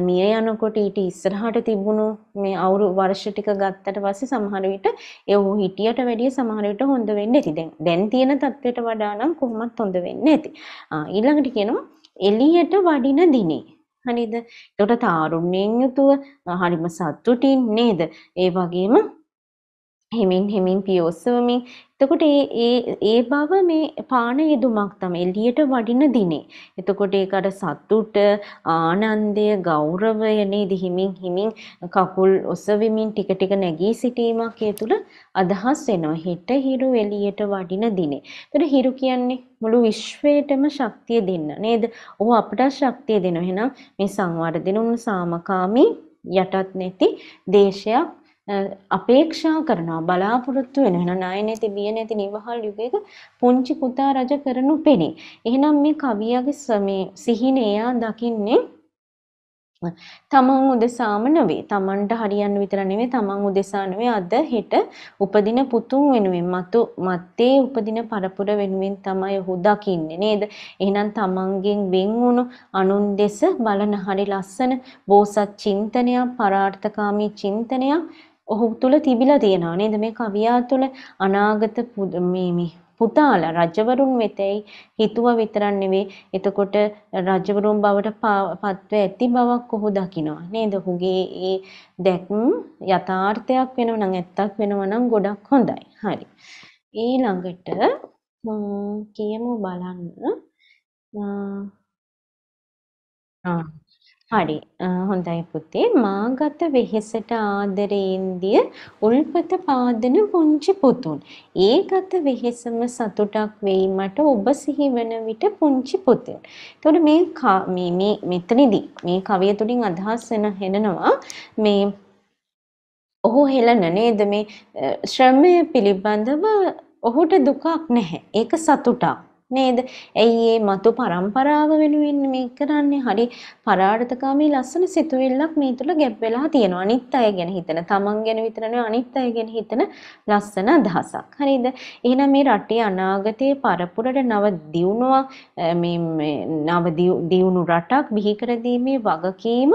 මිය යනකොට ඊට ඉස්සරහට තිබුණු මේ අවුරු වර්ෂ ටික ගත්තට පස්සේ සමහර විට ඒ ඔහු හිටියට වැඩිය සමහර විට හොඳ වෙන්නේ නැති. දැන් දැන් තියෙන තත්ත්වයට වඩා නම් කොහොමත් හොඳ වෙන්නේ නැති. ඊළඟට කියනවා එළියට වඩින දිනේ හරිද? එතකොට තාරුණ්‍යයෙන් යුතුව හරිම සතුටින් නේද? ඒ වගේම හෙමින් හෙමින් පියෝස්සවමින් එතකොට ඒ ඒ ඒ බව මේ පාන යෙදුමක් තමයි එළියට වඩින දිනේ. එතකොට ඒකට සතුට, ආනන්දය, ගෞරවය නේද හිමින් හිමින් කකුල් ඔසවමින් ටික ටික නැගී සිටීමක් ඒ තුළ අදහස් වෙනවා. හිත හිරු එළියට වඩින දිනේ. එතකොට හිරු කියන්නේ මුළු විශ්වයටම ශක්තිය දෙන්න නේද? ਉਹ අපට ශක්තිය දෙනවා. එහෙනම් මේ සංවර්ධිනුන් සාමකාමී යටත් නැති දේශයක් අපේක්ෂා කරනවා බලාපොරොත්තු වෙන එහෙනම් ණය නැති බිය නැති නිවහල් යුගයක පුංචි පුතා රජ කරනු පෙනේ. එහෙනම් මේ කවියාගේ මේ සිහිනේ එයා දකින්නේ තමන් උදෙසාම නෙවෙයි තමන්ට හරියන්න විතර නෙවෙයි තමන් උදෙසා නෙවෙයි අද හෙට උපදින පුතුන් වෙනුවෙන් මතු මත්තේ උපදින පරපුර වෙනුවෙන් තමයි ඔහු දකින්නේ නේද එහෙනම් තමන්ගෙන් වෙන් වුණු අනුන් දෙස බලන හරි ලස්සන බෝසත් චින්තනයක් පරාර්ථකාමී චින්තනයක් ඔහු තුල තිබිලා තියෙනවා නේද මේ කවියා තුල අනාගත මේ පුතාලා රජවරුන් වෙතයි හිතුව විතරක් නෙවෙයි එතකොට රජවරුන් බවට පත්ව ඇති බවක් ඔහු දකිනවා නේද ඔහුගේ ඒ දැක්ම යථාර්ථයක් වෙනව නම් ඇත්තක් වෙනව නම් ගොඩක් හොඳයි හරි ඊළඟට කියමු බලන්න ආ හරි. හොඳයි පුතේ. මාගත වෙහෙසට ආදරේන්දිය උල්පත පාදන පුංචි පුතුන්. ඒගත වෙහෙසම සතුටක් වෙයි මට ඔබ සිහි වෙන විට පුංචි පුතේ. එතකොට මේ මේ මේ මෙතනදී මේ කවිය තුලින් අදහස් වෙන හෙනනවා මේ ඔහු හෙළන නේද මේ ශ්‍රමය පිළිබඳව ඔහුට දුකක් නැහැ. ඒක සතුටක්. නේද? ඇයි මේ මතු પરම්පරාව වෙනුවෙන් මේ කරන්නේ? හරි පරාර්ථකාමී ලස්සන සිතුවිල්ලක් මේ තුල ගැප් වෙලා තියෙනවා. අනිත් අය ගැන හිතන, තමන් ගැන විතර නෙවෙයි අනිත් අය ගැන හිතන ලස්සන අදහසක්. හරිද? එහෙනම් මේ රටේ අනාගතයේ පරපුරට නව දියුණුවක් මේ නව දියුණු රටක් බිහි කර දීමේ වගකීම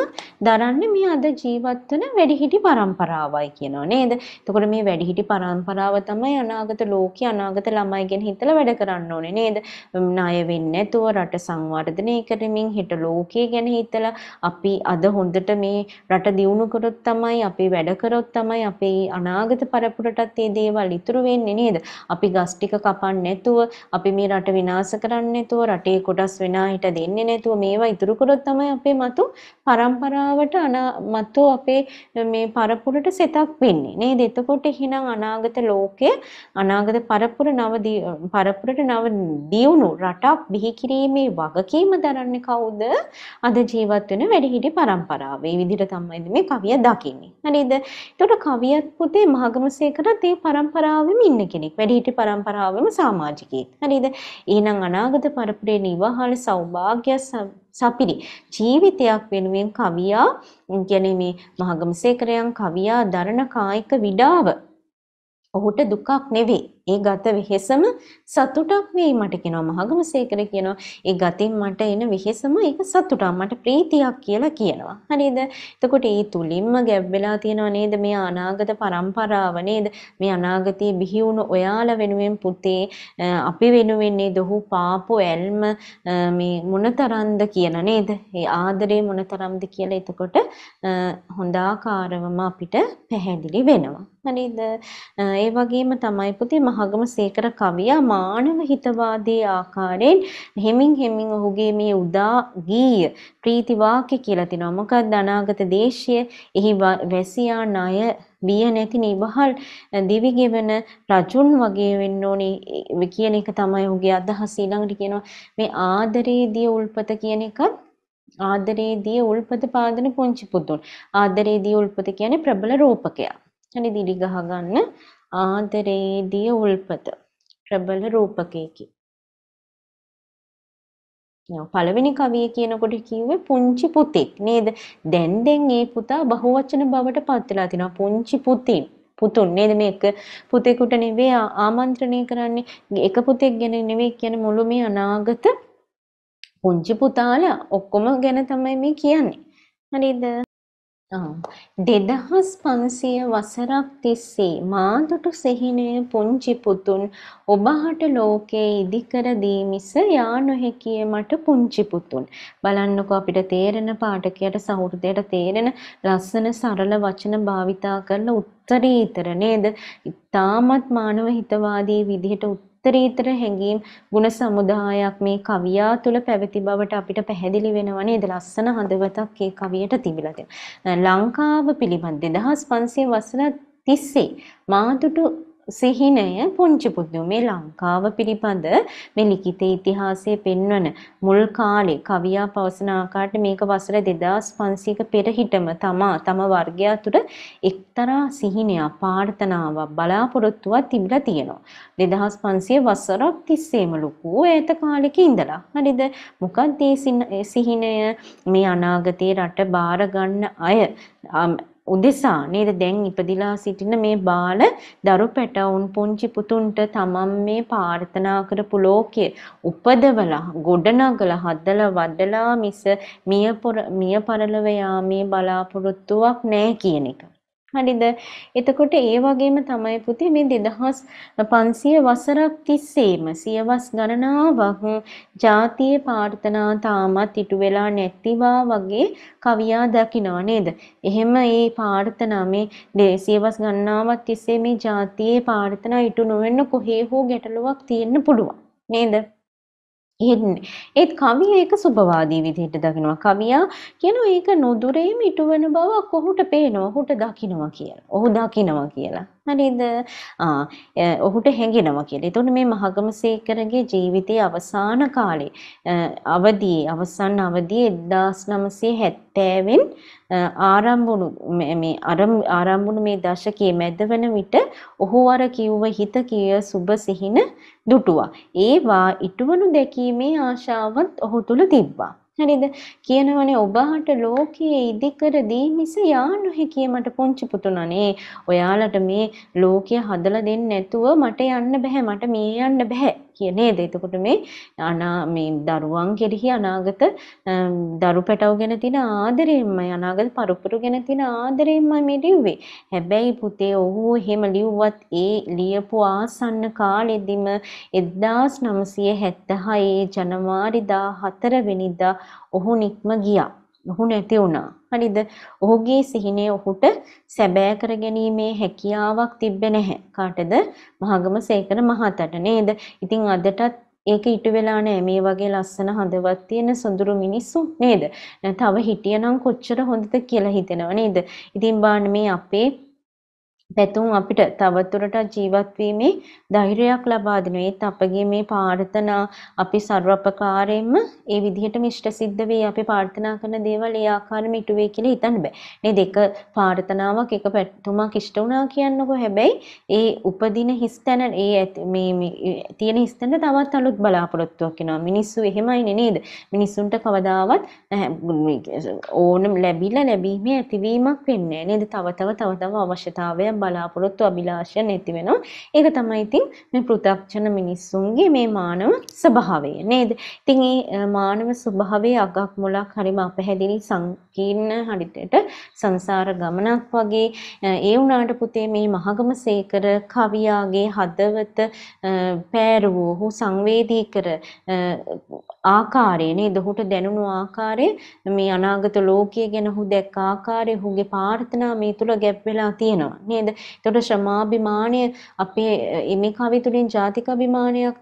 දරන්නේ මේ අද ජීවත් වෙන වැඩිහිටි પરම්පරාවයි කියනවා නේද? එතකොට මේ වැඩිහිටි પરම්පරාව තමයි අනාගත ලෝකේ අනාගත ළමයි ගැන හිතලා වැඩ කරන්න ඕනේ නේද? ණය වෙන්නේ නැතුව රට සංවර්ධනය කරමින් හිට ලෝකය ගැන හිතලා අපි අද හොඳට මේ රට දියුණු කරොත් තමයි අපි වැඩ කරොත් තමයි අපේ අනාගත පරපුරටත් මේ දේවල් ඉතුරු වෙන්නේ නේද? අපි ගස් ටික කපන්නේ නැතුව අපි මේ රට විනාශ කරන්නේ නැතුව රටේ කොටස් වෙනා හිට දෙන්නේ නැතුව මේවා ඉතුරු කරොත් තමයි අපේ මතු පරම්පරාවට මතු අපේ මේ පරපුරට සෙතක් වෙන්නේ නේද? එතකොට එහෙනම් අනාගත ලෝකය අනාගත පරපුර නව පරපුරට නව දියුණු රටක් බිහි කිරීමේ වගකීම දරන්නේ කවුද? අද ජීවත් වෙන වැඩිහිටි පරම්පරාව. මේ විදිහට තමයි මේ කවිය දකින්නේ. හරිද? එතකොට කවියත් පුතේ මහගමසේකරත් ඒ පරම්පරාවෙම ඉන්න කෙනෙක්. වැඩිහිටි පරම්පරාවෙම සමාජිකයෙක්. හරිද? එහෙනම් අනාගත පරපුරේ නිවහල් සෞභාග්‍ය සපිරි ජීවිතයක් වෙනුවෙන් කවියා කියන්නේ මේ මහගමසේකරයන් කවියා දරණ කායික විඩාව ඔහුට දුකක් නෙවෙයි ඒ ගත වෙහෙසම සතුටක් වෙයි මට කියනවා මහගමසේකර කියනවා ඒ ගතින් මට එන වෙහෙසම ඒක සතුටක් මට ප්‍රීතියක් කියලා කියනවා හරිද එතකොට ඒ තුලින්ම ගැබ් වෙලා තියෙනවා නේද මේ අනාගත પરම්පරාව නේද මේ අනාගතයේ බිහි වුණු ඔයාලා වෙනුවෙන් පුතේ අපි වෙනුවෙන් නේද ඔහු පාපු ඇල්ම මේ මොනතරම්ද කියන නේද ඒ ආදරේ මොනතරම්ද කියලා එතකොට හොඳාකාරවම අපිට පැහැදිලි වෙනවා හරිද ඒ වගේම තමයි පුතේ මහ මහගම සේකර කවියා මානව හිතවාදී ආකාරයෙන් හෙමින් හෙමින් ඔහුගේ මේ උදා ගීය ප්‍රීති වාක්‍ය කියලා තිනවා. මොකද අනාගත දේශය එහි වැසියා ණය බිය නැති නිවහල් දිවිගෙවන රජුන් වගේ වෙන්න ඕනේ කියන එක තමයි ඔහුගේ අදහස ඊළඟට කියනවා මේ ආදරේදී උල්පත කියන එකත් ආදරේදී උල්පත පාදන පුංචි පුතුන් ආදරේදී උල්පත කියන්නේ ප්‍රබල රූපකයා. හරි දිලි ගහ ගන්න ආදරයේදී උල්පත ප්‍රබල රූපකයකි. පළවෙනි කවිය කියනකොට කිව්වේ පුංචි පුතෙක් නේද? දැන් දැන් මේ පුතා බහුවචන බවට පත් වෙලා තිනවා. පුංචි පුතින්. පුතුන් නේද මේක පුතෙකුට නෙවෙයි ආමන්ත්‍රණය කරන්නේ. එක පුතෙක් ගැන නෙවෙයි කියන්නේ මුළු මේ අනාගත පුංචි පුතාලා ඔක්කොම ගැන තමයි මේ කියන්නේ. හරිද? දෙදහස් පන්සිය වසරක් තිස්සේ මාදුටු සෙහිනය පුංචි පුතුන් ඔබහට ලෝකයේ ඉදිකර දී මිස යා නොහැකිය මට පුංචි පුතුන් බලන්නකො අපිට තේරෙන පාඨකයට සහෘදයට තේරෙන ලස්සන සරල වචන භාවිතා කරන උත්තරීතර නේද? ඊටමත් මානව හිතවාදී විදිහට උත්තරීතර හැඟීම් ಗುಣ සමුදායක් මේ කවියා තුල පැවති බවට අපිට පැහැදිලි වෙනවා නේද ලස්සන හදවතක් ඒ කවියට තිබිලා තියෙනවා ලංකාව පිළිබඳ 2500 වසර තිස්සේ මාතුටු සිහිනය පුංචි පුදුමේ ලංකාව පිළිබඳ මේ ලිඛිත ඉතිහාසයේ පෙන්වන මුල් කාලේ කවියා පවසන ආකාරයට මේක වසර 2500ක පෙර හිටම තමා තම වර්ගයා තුර එක්තරා සිහිනයක් ප්‍රාර්ථනාවක් බලාපොරොත්තුවක් තිබිලා තියෙනවා 2500 වසරක් තිස්සේම ලොකු ඈත කාලෙක ඉඳලා හරිද මොකක්ද මේ සිහිනය මේ අනාගතේ රට බාර ගන්න අය උදෙසා නේද දැන් ඉපදිලා සිටින මේ බාල දරු පැටවුන් පුංචි පුතුන්ට තමන් මේ ප්‍රාර්ථනා කරපු ලෝකය උපදවලා ගොඩනගලා හදලා වඩලා මිස මිය පොර මිය පරලව යාමේ බලාපොරොත්තුවක් නැහැ කියන එක. හරිද? එතකොට ඒ වගේම තමයි පුතේ මේ 2500 වසරක් තිස්සේම සියවස් ගණනාවක් ජාතිය ප්‍රාර්ථනා තාමත් ඉටු වෙලා නැතිවා වගේ කවියා දකිනවා නේද? එහෙම මේ ප්‍රාර්ථනා මේ සියවස් ගණනාවක් තිස්සේ මේ ජාතියේ ප්‍රාර්ථනා ඉටු නොවෙන්න කොහේ හෝ ගැටලුවක් තියෙන්න පුළුවන්. නේද? එන්නේ. ඒත් කවිය ඒක සුබවාදී විදිහට දකිනවා. කවියා කියනවා ඒක නොදුරේ මිටුවන බව කොහොට පේනවා, කොහොට දකිනවා කියලා. ඔහු දකිනවා කියලා. හරිද? ආ ඔහුට හැඟෙනවා කියලා. එතකොට මේ මහගමසේකරගේ ජීවිතයේ අවසාන කාලේ අවදී අවසන් අවදී 1970 වෙන් ආරම්භුණු මේ ආරම්භුණු මේ දශකයේ මැද වෙන විට ඔහු අර කිව්ව හිත කිය සුබ සිහින දුටුවා. ඒවා ඉටුවනු දැකීමේ ආශාවත් ඔහු තුල තිබ්බා. හරිද කියනවනේ ඔබහට ලෝකයේ ඉදිකර දී මිස යා නොහැකිය මට පුංචි පුතුණනේ ඔයාලට මේ ලෝකය හදලා දෙන්නේ නැතුව මට යන්න බෑ මට මිය යන්න බෑ කිය නේද? එතකොට මේ අනා මේ දරුවන් කෙරෙහි අනාගත දරු පැටව ගැන තියෙන ආදරයෙන්මයි අනාගත පරපුර ගැන තියෙන ආදරයෙන්මයි මේ ලිව්වේ. හැබැයි පුතේ ඔහු එහෙම ලිව්වත් ඒ ලියපු ආසන්න කාලෙදිම 1976 ජනවාරි 14 වෙනිදා ඔහු නික්ම ගියා. ඔහු නැති වුණා. හරිද? ඔහුගේ සිහිනේ ඔහුට සැබෑ කරගැනීමේ හැකියාවක් තිබ්බේ නැහැ. කාටද? මහගම සේකර මහතට නේද? ඉතින් අදටත් ඒක ඉටු වෙලා නැහැ මේ වගේ ලස්සන හදවත් තියෙන සොඳුරු මිනිස්සු නේද? තව හිටියනම් කොච්චර හොඳද කියලා හිතෙනවා නේද? ඉතින් බාන්න මේ අපේ පැතුම් අපිට තවදුරටත් ජීවත් වීමේ ධෛර්යයක් ලබා දෙනවා. ඒත් අපගේ මේ ප්‍රාර්ථනා අපි ਸਰවපකාරයෙන්ම ඒ විදිහට මිෂ්ට සිද්ධ වෙයි. අපි ප්‍රාර්ථනා කරන දේවල් ඒ ආකාරෙම ඉටු වෙයි කියලා හිතන්න බෑ. නේද? එක ප්‍රාර්ථනාවක් එක පැතුමක් ඉෂ්ට වුණා කියන්නකෝ. හැබැයි ඒ උපදින හිස්තැන ඒ මේ තියෙන හිස්තැන තවත් අලුත් බලාපොරොත්තුවක් එනවා. මිනිස්සු එහෙමයිනේ නේද? මිනිස්සුන්ට කවදාවත් ඕනම් ලැබිලා ලැබීමේ ඇතිවීමක් වෙන්නේ නේද? තව තව තව තව අවශ්‍යතාවය බලාපොරොත්තු අභිලාෂය නැති වෙනවා. ඒක තමයි ඉතින් මේ පෘථග්ජන මිනිස්සුන්ගේ මේ මානව ස්වභාවය නේද? ඉතින් මේ මානව ස්වභාවයේ අගක් මුලක් හරිම අපහැදිලි සංකීර්ණ හරිතට සංසාර ගමනක් වගේ ඒ වුණාට පුතේ මේ මහගම සේකර කවියාගේ හදවත පෑරුවෝ හු සංවේදී කර ආකාරය නේද? ඔහුට දැනුණු ආකාරය මේ අනාගත ලෝකය ගැන ඔහු දැක්ක ආකාරය ඔහුගේ ප්‍රාර්ථනා මේ තුල ගැප් වෙලා තියෙනවා නේද? ඒතකොට ශ්‍රමාභිමානය අපේ මේ කවි තුලින් ජාතික අභිමානයක්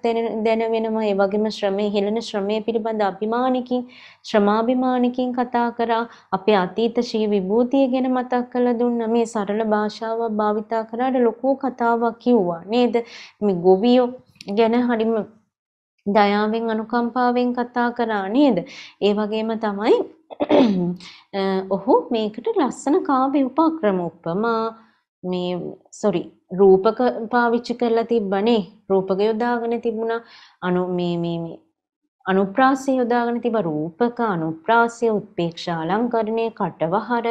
දැන වෙනවා. ඒ වගේම ශ්‍රමයේ හෙළන ශ්‍රමයේ පිළිබඳ අභිමානකින් ශ්‍රමාභිමානකින් කතා කරා. අපේ අතීත ශ්‍රී විභූතිය ගැන මතක් කළ දුන්නා. මේ සරල භාෂාවක් භාවිතා කරාට ලොකු කතාවක් කිව්වා නේද? මේ ගොවියෝ ගැන හරිම දයාවෙන් අනුකම්පාවෙන් කතා කරා නේද? ඒ වගේම තමයි ඔහු මේකට ලස්සන කාව්‍ය උපක්‍රම උපමා මේ sorry රූපක පාවිච්චි කරලා තිබ්බනේ රූපක යොදාගෙන තිබුණා අනු මේ මේ මේ අනුප්‍රාසය යොදාගෙන තිබ රූපක අනුප්‍රාසය උත්පේක්ෂා අලංකරණය කටවහර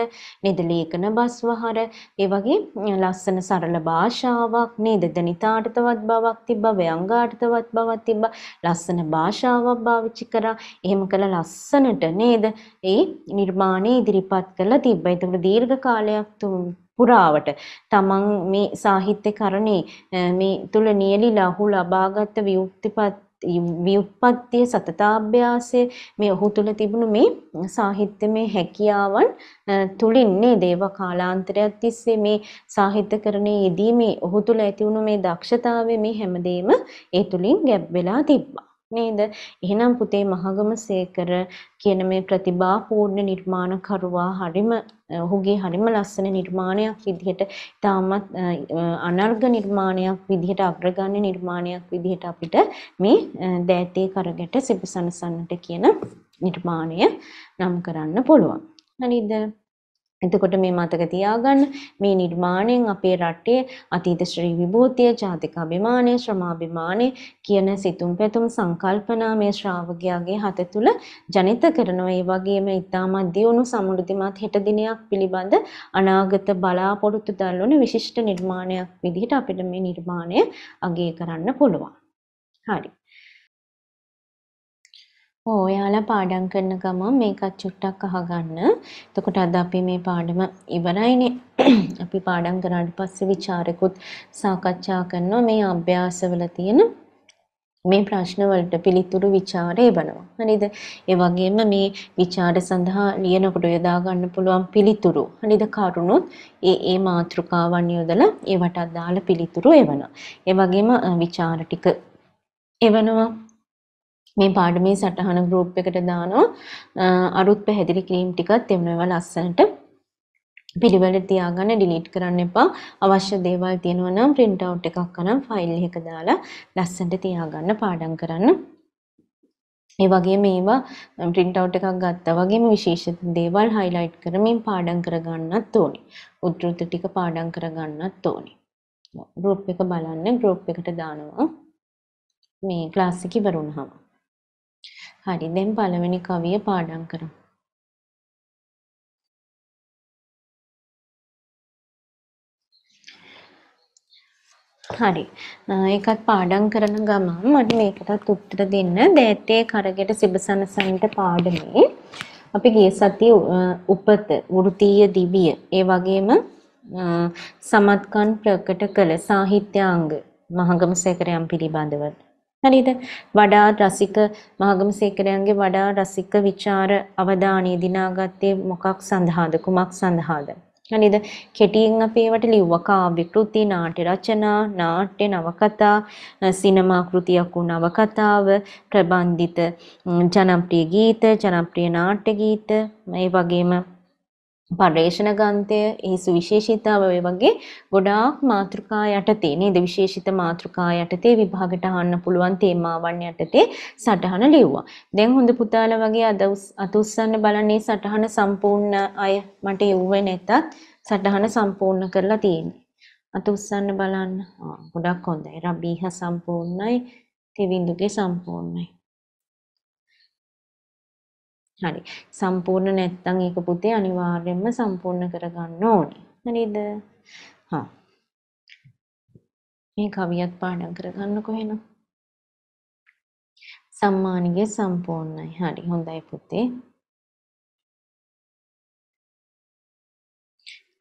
නේද ලේඛන බස්වහර ඒ වගේ ලස්සන සරල භාෂාවක් නේද දනිතාටතවත් බවක් තිබ්බා ව්‍යංගාටතවත් බවක් තිබ්බා ලස්සන භාෂාවක් භාවිතා කරා එහෙම කළ ලස්සනට නේද ඒ නිර්මාණය ඉදිරිපත් කළා තිබ්බා ඒක දීර්ඝ කාලයක් පුරාවට තමන් මේ සාහිත්‍ය කරණේ මේ තුල නියලිලා හු ලබාගත් විමුක්තිපත් ව්‍යුත්පත්තිය සතතාභ්‍යාසය මේ ඔහු තුල තිබුණු මේ සාහිත්‍යමය හැකියාවන් තුලින්නේ දේව කාලාන්තරයක් තිස්සේ මේ සාහිත්‍යකරණයේ යෙදීමේ ඔහු තුල ඇති වුණු මේ දක්ෂතාවය මේ හැමදේම ඒ තුලින් ගැබ් වෙලා තිබ්බා. නේද? එහෙනම් පුතේ මහගම සේකර කියන මේ ප්‍රතිභාපූර්ණ නිර්මාණකරුවා හරිම ඔහුගේ හරිම ලස්සන නිර්මාණයක් විදිහට ඉතාමත් අනර්ග නිර්මාණයක් විදිහට අග්‍රගණ්‍ය නිර්මාණයක් විදිහට අපිට මේ දෑතේ කරගට සිපසනසන්නට කියන නිර්මාණය නම් කරන්න පුළුවන්. හරිද? එතකොට මේ මතක තියාගන්න මේ නිර්මාණයෙන් අපේ රටේ අතීත ශ්‍රී විභූතිය, ජාතික අභිමානය, ශ්‍රමාභිමානය කියන සිතුම් පැතුම් සංකල්පනා මේ ශ්‍රාවකයාගේ හත තුල ජනිත කරනවා. ඒ වගේම ඊටමත් දියුණු සමෘද්ධිමත් හෙට දිනයක් පිළිබඳ අනාගත බලාපොරොත්තු දල්වන විශිෂ්ට නිර්මාණයක් විදිහට අපිට මේ නිර්මාණය අගය කරන්න පුළුවන්. හරි. ඔයාලා පාඩම් කරන ගමන් මේකත් චුට්ටක් අහගන්න. එතකොට අද අපි මේ පාඩම ඉවරයිනේ. අපි පාඩම් කරාට පස්සේ ਵਿਚාරෙකුත් සාකච්ඡා කරනවා මේ අභ්‍යාසවල තියෙන මේ ප්‍රශ්න වලට පිළිතුරු ਵਿਚාර එවනවා. හරිද? ඒ වගේම මේ ਵਿਚාර සඳහා ලියනකොට යොදා ගන්න පුළුවන් පිළිතුරු. හරිද? කරුණුත් ඒ ඒ මාතෘකාවන් යොදලා ඒවට අදාළ පිළිතුරු එවනවා. ඒ වගේම ਵਿਚාර ටික එවනවා. මේ පාඩමේ සටහන group එකට දානවා අරුත් පැහැදිලි ක්‍රීම් ටිකත් එමුණවා ලස්සනට පිළිවෙල තියාගන්න delete කරන්න එපා අවශ්‍ය දේවල් තියෙනවා නම් print out එකක් අනම් file එකක දාලා ලස්සනට තියාගන්න පාඩම් කරන්න ඒ වගේම මේවා print out එකක් ගත්තා වගේම විශේෂ දේවල් highlight කරමින් පාඩම් කරගන්නත් ඕනේ. උද්දෘත ටික පාඩම් කරගන්නත් ඕනේ. group එක බලන්න group එකට දානවා. මේ class එක ඉවරුනහම. හරි දැන් පළවෙනි කවිය පාඩම් කරමු. හරි. ඒකත් පාඩම් කරන ගමන් මට මේකටත් උත්තර දෙන්න. දෑත්තේ කරගෙට සිබසනසන්ට පාඩමේ අපි ගිය සතිය උපත වෘත්තීය දිවිය ඒ වගේම සමත්කම් ප්‍රකට කළ සාහිත්‍යාංග මහගම සේකරයන් පිළිබඳව හරිද? වඩා රසික මහගමසේකරයන්ගේ වඩා රසික ਵਿਚාර අවධානය දිනාගත්තේ මොකක් සඳහාද? කුමක් සඳහාද? හරිද? කෙටියෙන් අපි ඒවට ලිව්වා කාව්‍ය කෘති, නාට්‍ය රචනා, නාට්‍ය නවකතා, සිනමා කෘතියක් වූ නවකතාව, ප්‍රබන්ධිත ජනප්‍රිය ගීත, ජනප්‍රිය නාට්‍ය ගීත, මේ වගේම පර්යේෂණ ගන්තය ඒ සුවිශේෂීතාවය වගේ ගොඩාක් මාතෘකා යටතේ නේද විශේෂිත මාතෘකා යටතේ විභාගට අහන්න පුළුවන් තේමාවන් යටතේ සටහන ලිව්වා. දැන් හොඳ පුතාලා වගේ අද අත උස්සන්න බලන්නේ සටහන සම්පූර්ණ අය මට යුවේ නැතත් සටහන සම්පූර්ණ කරලා තියෙන්නේ. අත උස්සන්න බලන්න. ගොඩක් හොඳයි. රබීහ සම්පූර්ණයි. තෙවිඳුගේ සම්පූර්ණයි. හරි. සම්පූර්ණ නැත්නම් ඒක පුතේ අනිවාර්යයෙන්ම සම්පූර්ණ කරගන්න ඕනේ. හරිද? හා. මේ කවියත් පාඩම් කරගන්නකො එහෙනම්. සම්මානගේ සම්පූර්ණයි. හරි. හොඳයි පුතේ.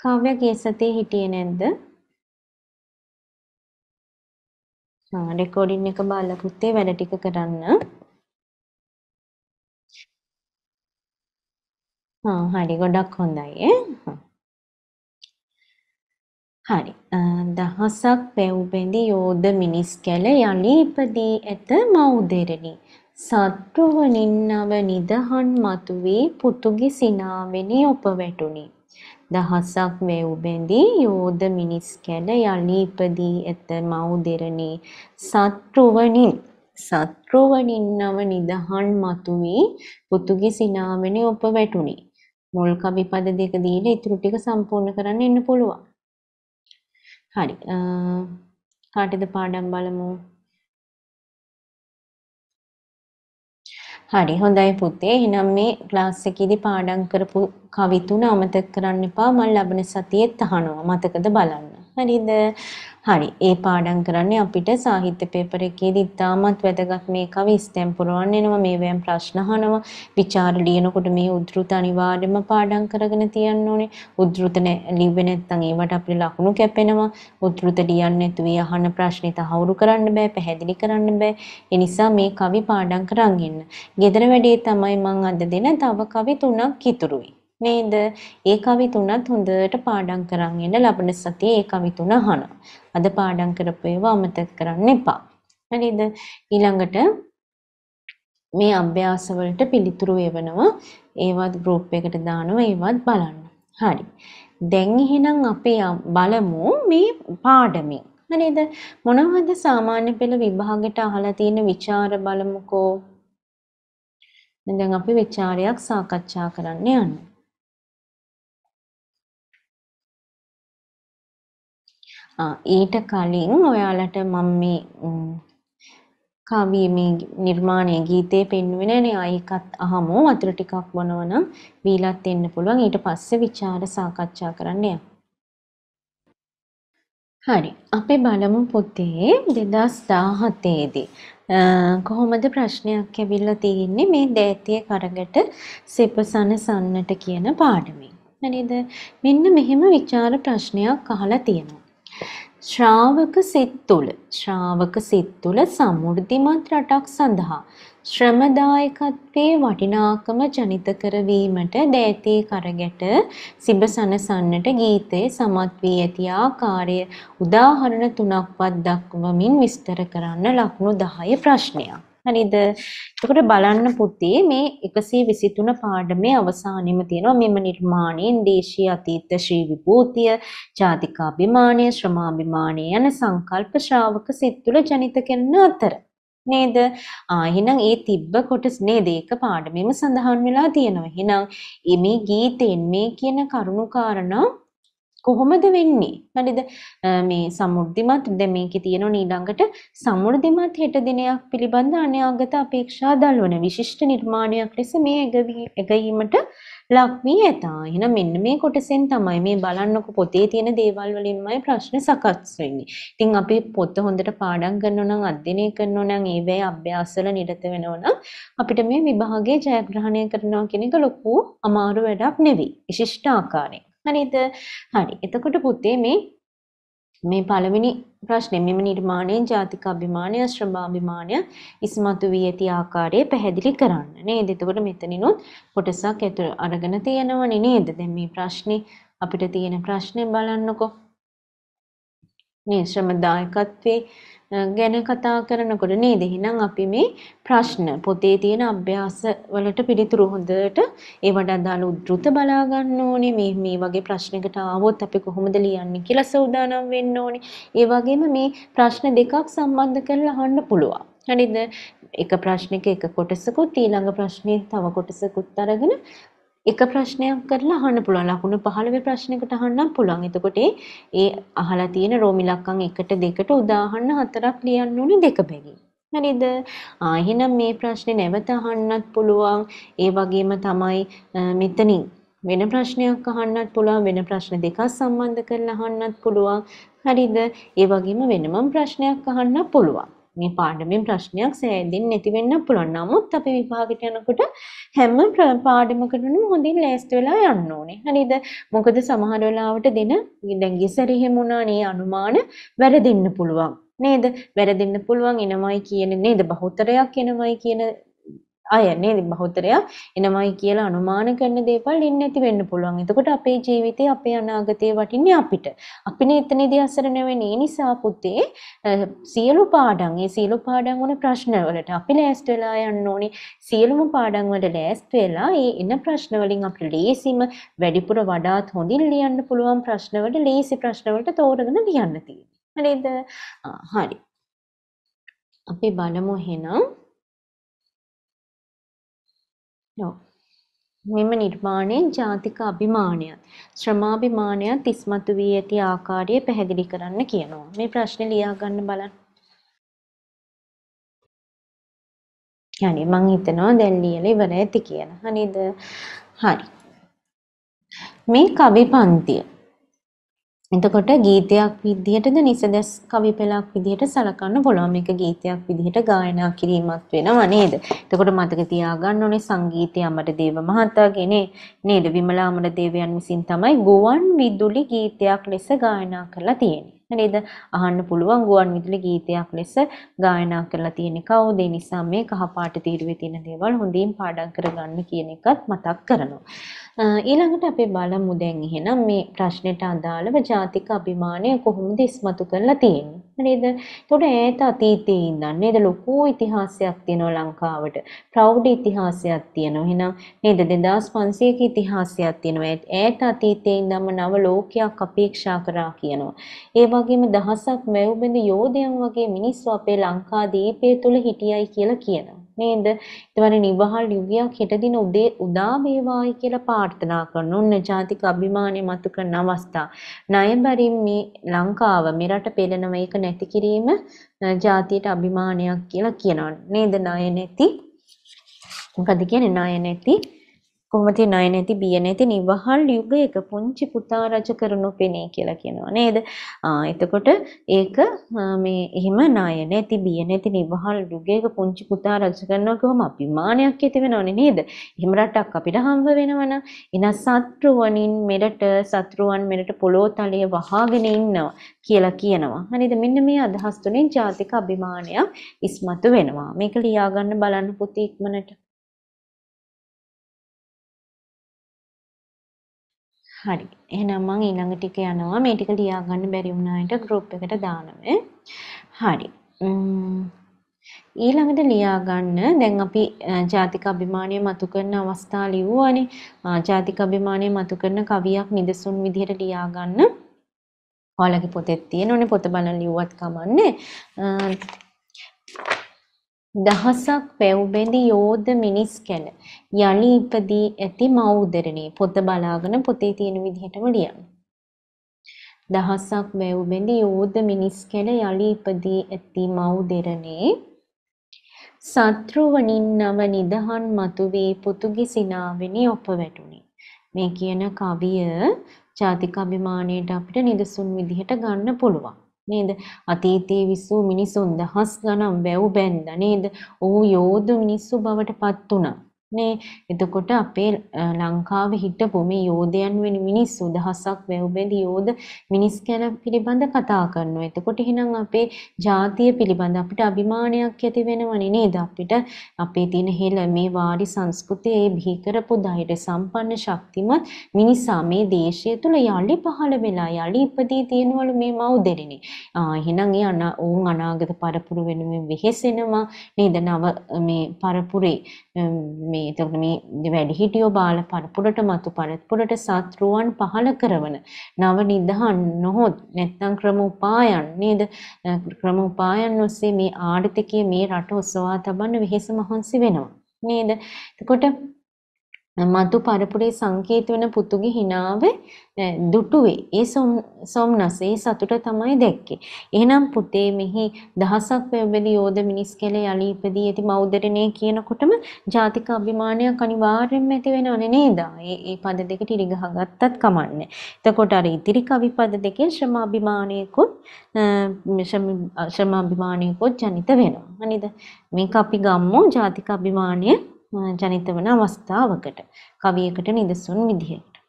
කාව්‍ය කේසතේ හිටියේ නැද්ද? රෙකෝඩින් එක බලලා පුතේ වැඩ ටික කරන්න. හරි ගොඩක් හොඳයි හරි දහසක් පැව්බෙඳි යෝධ මිනිස් කැල යළි ඉපදී ඇත මව්දෙරණි සත්‍රුව නින්නව නිදහන් මතුවී පුතුගි සිනාවෙනි ඔප වැටුනි දහසක් වැව්බෙඳි යෝධ මිනිස් කැල යළි ඉපදී ඇත මව්දෙරණි සත්‍රුවනින් සත්‍රුව නින්නව නිදහන් මතුවී පුතුගි සිනාවෙනි ඔප වැටුනි මුල් කවිපද දෙක දීලා ඊටු ටික සම්පූර්ණ කරන්න ඉන්න පුළුවන්. හරි. කාටද පාඩම් බලමු? හරි හොඳයි පුතේ. එහෙනම් මේ ක්ලාස් එකේදී පාඩම් කරපු කවි තුන අමතක කරන්න එපා. මම ලබන සතියේත් අහනවා. මතකද බලන්න. හරිද? හරි. ඒ පාඩම් කරන්නේ අපිට සාහිත්‍ය පේපර් එකේදී ඉතාමත් වැදගත් මේ කවි ස්ටැම් පුරවන්න එනවා. මේවෙන් ප්‍රශ්න අහනවා. විචාර ලියනකොට මේ උද්ෘත අනිවාර්යයෙන්ම පාඩම් කරගෙන තියන්න ඕනේ. උද්ෘත ලිව්වේ නැත්නම් ඒවට අපිට ලකුණු කැපෙනවා. උද්ෘත ලියන්නේ නැතුව අහන ප්‍රශ්න තහවුරු කරන්න බෑ, පැහැදිලි කරන්න බෑ. ඒ නිසා මේ කවි පාඩම් කරන් ඉන්න. ගෙදර වැඩේ තමයි මම අද දෙන තව කවි තුනක් ඉතුරුයි. නේද? ඒ කවි තුනත් හොඳට පාඩම් කරන් ඉන්න ලබන සතියේ ඒ කවි තුන අහනවා. අද පාඩම් කරපු ඒවා අමතක කරන්න එපා. හරිද? ඊළඟට මේ අභ්‍යාස වලට පිළිතුරු එවනවා. ඒවත් ගෲප් එකට දානවා. ඒවත් බලන්න. හරි. දැන් එහෙනම් අපි බලමු මේ පාඩමෙන්. නේද? මොනවද සාමාන්‍ය පෙළ විභාගෙට අහලා තියෙන ਵਿਚාර බලමුකෝ. දැන් අපි ਵਿਚාරයක් සාකච්ඡා කරන්න යනවා. ඊට කලින් ඔයාලට මම මේ කවිය මේ නිර්මාණයේ ගීතේ පෙන්වෙන නේ අයකත් අහමු වතුර ටිකක් බොනවා නම් බීලත් එන්න පුළුවන් ඊට පස්සේ ਵਿਚාර සාකච්ඡා කරන්න යන්න. හරි අපි බලමු පොතේ 2017 දී කොහොමද ප්‍රශ්නයක් ඇවිල්ලා තියෙන්නේ මේ දෑතිය කරකට සෙපසනසන්නට කියන පාඩමෙන්. හරිද? මෙන්න මෙහෙම ਵਿਚාර ප්‍රශ්නයක් අහලා තියෙනවා. ශ්‍රාවක සිත් තුළ ශ්‍රාවක සිත් තුළ සමෘද්ධිමත් රටක් සඳහා ශ්‍රමදායකත්වයේ වටිනාකම ජනිත කරවීමට දෑතේ කරගැට සිබසනසන්නට ගීතේ සමත් වී ඇති ආකාරය උදාහරණ තුනක්වත් දක්වමින් විස්තර කරන්න ලකුණු 10 ප්‍රශ්නයක් හරිද? එතකොට බලන්න පුතේ මේ 123 පාඩමේ අවසානෙම තියෙනවා මෙම නිර්මාණයෙන් දේශීය අතීත ශ්‍රී විභූතිය, ජාතිකාභිමානය, ශ්‍රමාභිමානය යන සංකල්ප ශ්‍රාවක සිත් තුළ ජනිත කරන අතර නේද? ආ එහෙනම් ඒ තිබ්බ කොටස් නේද? ඒක පාඩමෙම සඳහන් වෙලා තියෙනවා. එහෙනම් මේ ගීතෙන් මේ කියන කරුණු කාරණා කොහොමද වෙන්නේ? හරිද? මේ සමෘද්ධිමත් දැන් මේකේ තියෙන ඊළඟට සමෘද්ධිමත් හෙට දිනයක් පිළිබඳ අන්‍යාගත අපේක්ෂා දල්වන විශිෂ්ට නිර්මාණයක් ලෙස මේ එගීමට ලක් වී ඇත. එහෙනම් මෙන්න මේ කොටසෙන් තමයි මේ බලන්නකො පොතේ තියෙන දේවල් වලින්මයි ප්‍රශ්න සකස් වෙන්නේ. ඉතින් අපි පොත හොඳට පාඩම් කරනවා නම් අධ්‍යයනය කරනවා නම් ඒවේ අභ්‍යාසවල නිරත වෙනවා නම් අපිට මේ විභාගයේ ජයග්‍රහණය කරනවා කියන එක ලොකු අමාරු වැඩක් නෙවෙයි. විශිෂ්ට ආකාරයෙන් හරිද? හරි. එතකොට පුතේ මේ මේ පළවෙනි ප්‍රශ්නේ මෙම නිර්මාණය ජාතික අභිමානය ශ්‍රමාභිමානය ඉස්මතු වී ඇති ආකාරය පැහැදිලි කරන්න නේද? එතකොට මෙතනිනුත් කොටසක් ඇතුළ අරගෙන තියෙනවනේ නේද? දැන් මේ ප්‍රශ්නේ අපිට තියෙන ප්‍රශ්නේ බලන්නකෝ. මේ ශ්‍රමදායකත්වයේ ගැන කතා කරනකොට නේද? එහෙනම් අපි මේ ප්‍රශ්න පොතේ තියෙන අභ්‍යාස වලට පිළිතුරු හොඳට ඒවට අදාළ උද්ෘත බලා ගන්න ඕනේ. මේ මේ වගේ ප්‍රශ්නකට ආවොත් අපි කොහොමද ලියන්නේ කියලා සූදානම් වෙන්න ඕනේ. ඒ වගේම මේ ප්‍රශ්න දෙකක් සම්බන්ධ කරලා අහන්න පුළුවන්. හරිද? එක ප්‍රශ්නයක එක කොටසකුත් ඊළඟ ප්‍රශ්නේ තව කොටසකුත් අරගෙන එක ප්‍රශ්නයක් කරලා අහන්න පුළුවන් ලකුණු 15 ප්‍රශ්නයකට අහන්න පුළුවන්. එතකොට ඒ අහලා තියෙන රෝම ඉලක්කම් 1ට 2ට උදාහරණ 4ක් ලියන්න ඕනේ දෙක බැගින්. හරිද? ආ එහෙනම් මේ ප්‍රශ්නේ නැවත අහන්නත් පුළුවන්. ඒ වගේම තමයි මෙතනින් වෙන ප්‍රශ්නයක් අහන්නත් පුළුවන්. වෙන ප්‍රශ්න දෙකක් සම්බන්ධ කරලා අහන්නත් පුළුවන්. හරිද? ඒ වගේම වෙනම ප්‍රශ්නයක් අහන්න පුළුවන්. මේ පාඩමෙන් ප්‍රශ්නයක් සෑදෙන්නේ නැති වෙන්න පුළුවන්. නමුත් අපි විභාගෙට යනකොට හැම පාඩමකටම හොඳින් ලෑස්ති වෙලා යන්න ඕනේ. හරිද? මොකද සමහර වෙලාවට දෙන දැන් ඉස්සර එහෙම වුණානේ අනුමාන වැරදෙන්න පුළුවන්. නේද? වැරදෙන්න පුළුවන් එනමයි කියන නේද? බහුතරයක් එනමයි කියන අය නේද බහුතරයා එනවයි කියලා අනුමාන කරන දේවල් ඉන්නේ නැති වෙන්න පුළුවන්. එතකොට අපේ ජීවිතේ අපේ අනාගතේ වටින්නේ අපිට. අපිනේ එතනදී අසරණ වෙන්නේ. ඒ නිසා පුතේ සියලු පාඩම්, ඒ සියලු පාඩම් වුණ ප්‍රශ්න වලට අපි ලෑස්ති වෙලා යන්න ඕනේ. සියලුම පාඩම් වලට ලෑස්ති වෙලා ඒ එන ප්‍රශ්න වලින් අපිට ලේසිම වැඩිපුර වඩාත් හොඳින් ලියන්න පුළුවන් ප්‍රශ්න වලට ලේසි ප්‍රශ්න වලට තෝරගෙන ලියන්න තියෙන්නේ. හරිද? හරි. අපි බලමු එහෙනම් නෝ මෙම නිර්මාණයෙන් ජාතික අභිමානයත් ශ්‍රමාභිමානයත් ඉස්මතු වී ඇති ආකාරය පැහැදිලි කරන්න කියනවා. මේ ප්‍රශ්නේ ලියා ගන්න බලන්න. يعني මං හිතනවා දැන් ලියලා ඉවර ඇති කියලා. හරිද? හරි. මේ කවි පන්තිය එතකොට ගීතයක් විදිහටද නිසදස් කවි පෙළක් විදිහට සලකන්න පුළුවන් මේක ගීතයක් විදිහට ගායනා කිරීමක් වෙනවා නේද? එතකොට මතක තියාගන්න ඕනේ සංගීතය අමරදේව මහතාගේ නේද? විමලා අමරදේවයන් විසින් තමයි ගුවන් විදුලි ගීතයක් ලෙස ගායනා කරලා තියෙන්නේ. නේද? අහන්න පුළුවන් ගුවන් විදුලි ගීතයක් ලෙස ගායනා කරලා තියෙන්නේ කවුද? ඒ නිසා මේ කහපාට තීරුවේ තියෙන දේවල් හොඳින් පාඩම් කරගන්න කියන එකත් මතක් කරනවා. ඊළඟට අපි බලමු දැන් එහෙනම් මේ ප්‍රශ්නෙට අදාළව ජාතික අභිමානය කොහොමද ඉස්මතු කරලා තියෙන්නේ නේද? එතකොට ඈත අතීතයේ ඉඳන් නේද ලොකු ඉතිහාසයක් තියෙනවා ලංකාවට. ප්‍රෞඩ ඉතිහාසයක් තියෙනවා. එහෙනම් නේද 2500ක ඉතිහාසයක් තියෙනවා. ඈත අතීතයේ ඉඳන්ම නව ලෝකයක් අපේක්ෂා කරා කියනවා. ඒ වගේම දහසක් මැව්බඳ යෝධයන් වගේ මිනිස්සු අපේ ලංකාදීපය තුල හිටියයි කියලා කියනවා. නේද? ඊට නිවහල් යුගයක් හෙට දින උදේ උදා වේවායි කියලා ප්‍රාර්ථනා කරන උන්න ජාතික අභිමානය මතු කරන අවස්ථා. ණයබරින් මේ ලංකාව මෙරට පෙළෙනව ඒක නැති කිරීම ජාතියට අභිමානයක් කියලා කියනවා. නේද ණය නැති? මොකද කියන්නේ ණය නැති කොහොමති ණය නැති බිය නැති නිවහල් යුගයක පුංචි පුතා රජ කරනු පෙනේ කියලා කියනවා නේද? එතකොට ඒක මේ එහෙම ණය නැති බිය නැති නිවහල් යුගයක පුංචි පුතා රජ කරනවා කොහොම අභිමානයක් ඇති වෙනවනේ නේද? එහෙම රටක් අපිට හම්බ වෙනවනම් එන සත්‍රුවණින් මෙරට සත්‍රුවන් මෙරට පොළොතලයේ වහාගෙන ඉන්නවා කියලා කියනවා. හරිද? මෙන්න මේ අදහස් තුලින් ජාතික අභිමානයක් ඉස්මතු වෙනවා. මේක ලියාගන්න බලන්න පුතේ ඉක්මනට. හරි. එහෙනම් මම ඊළඟ ටික යනවා. මේ ටික ලියා ගන්න බැරි වුණාට group එකට දානවා. හරි. ඊළඟට ලියා ගන්න දැන් අපි ජාතික අභිමානය මතු කරන අවස්ථා ලිව්වානේ. ජාතික අභිමානය මතු කරන කවියක් නිදසුන් විදිහට ලියා ගන්න. ඔයාලගේ පොතේ තියෙනෝනේ පොත බලන් ලිව්වත් කමන්නේ. දහසක් වැව්බැඳි යෝධ මිනිස් කැල යළි ඉපදී ඇති මෞදරණේ පොත බලාගෙන පොතේ තියෙන විදිහටම ලියන්න. දහසක් වැව්බැඳි යෝධ මිනිස් කැල යළි ඉපදී ඇති මෞදරණේ සත්‍රුවණින් නව නිදහන් මතුවේ පුතුගි සිනාවෙනි ඔප වැටුනි. මේ කියන කවිය ජාතිකාභිමාණයට අපිට නිදසුන් විදිහට ගන්න පුළුවන්. නේද? අතීතයේ විසූ මිනිසුන් දහස් ගණන් වැව් බැන්දා නේද? ඔහු යෝධ මිනිස්සු බවට පත් වුණා. නේ. එතකොට අපේ ලංකාවේ හිටපු මේ යෝධයන් වෙන මිනිස්සු දහසක් වැව්බෙදි යෝධ මිනිස් ගැන පිළිබඳ කතා කරනවා. එතකොට එහෙනම් අපේ ජාතිය පිළිබඳ අපිට අභිමානයක් ඇති වෙනවනේ නේද? අපිට අපේ තියෙන හෙළ මේ වාරි සංස්කෘතිය ඒ බිහි කරපු ධෛර්ය සම්පන්න ශක්තිමත් මිනිසා මේ දේශය තුල යලි පහළ වෙලා යලි ඉපදී තියෙනවලු මේ මව්දෙරිනේ. ආ එහෙනම් ඒ අනා ඕන් අනාගත පරපුර වෙනුවෙන් වෙහෙසෙනවා නේද? නව මේ පරපුරේ මේ එතකොට මේ වැඩිහිටියෝ බාල පරපුරට මතු පරපුරට සත්රුවන් පහල කරවන නව නිදහන් නොහොත් නැත්නම් ක්‍රම උපායන් නේද ක්‍රම උපායන් ඔස්සේ මේ ආර්ථිකය මේ රට ඔසවා තබන්න වෙහෙස මහන්සි වෙනවා නේද එතකොට මතු පරපුරේ සංකේත වෙන පුතුගේ හිනාවේ දුටුවේ ඒ සොම්නස ඒ සතුට තමයි දැක්කේ. එහෙනම් පුතේ මෙහි දහසක් වෙබෙලි යෝධ මිනිස් කැලේ යලීපදී ඇති මෞදරණේ කියනකොටම ජාතික අභිමානයක් අනිවාර්යෙන්ම ඇති වෙනවනේ නේද? ඒ ඒ පද දෙකට ඉරිගහගත්තත් කමන්නේ. එතකොට අර ඉතිරි කවි පද දෙකෙන් ශ්‍රම අභිමානයකුත් ශ්‍රම අභිමානයකුත් ජනිත වෙනවා. නේද? මේක අපි ගම්මු ජාතික අභිමානයේ ජනිත වන අවස්ථාවකට කවියකට නිදසුන් විදිහට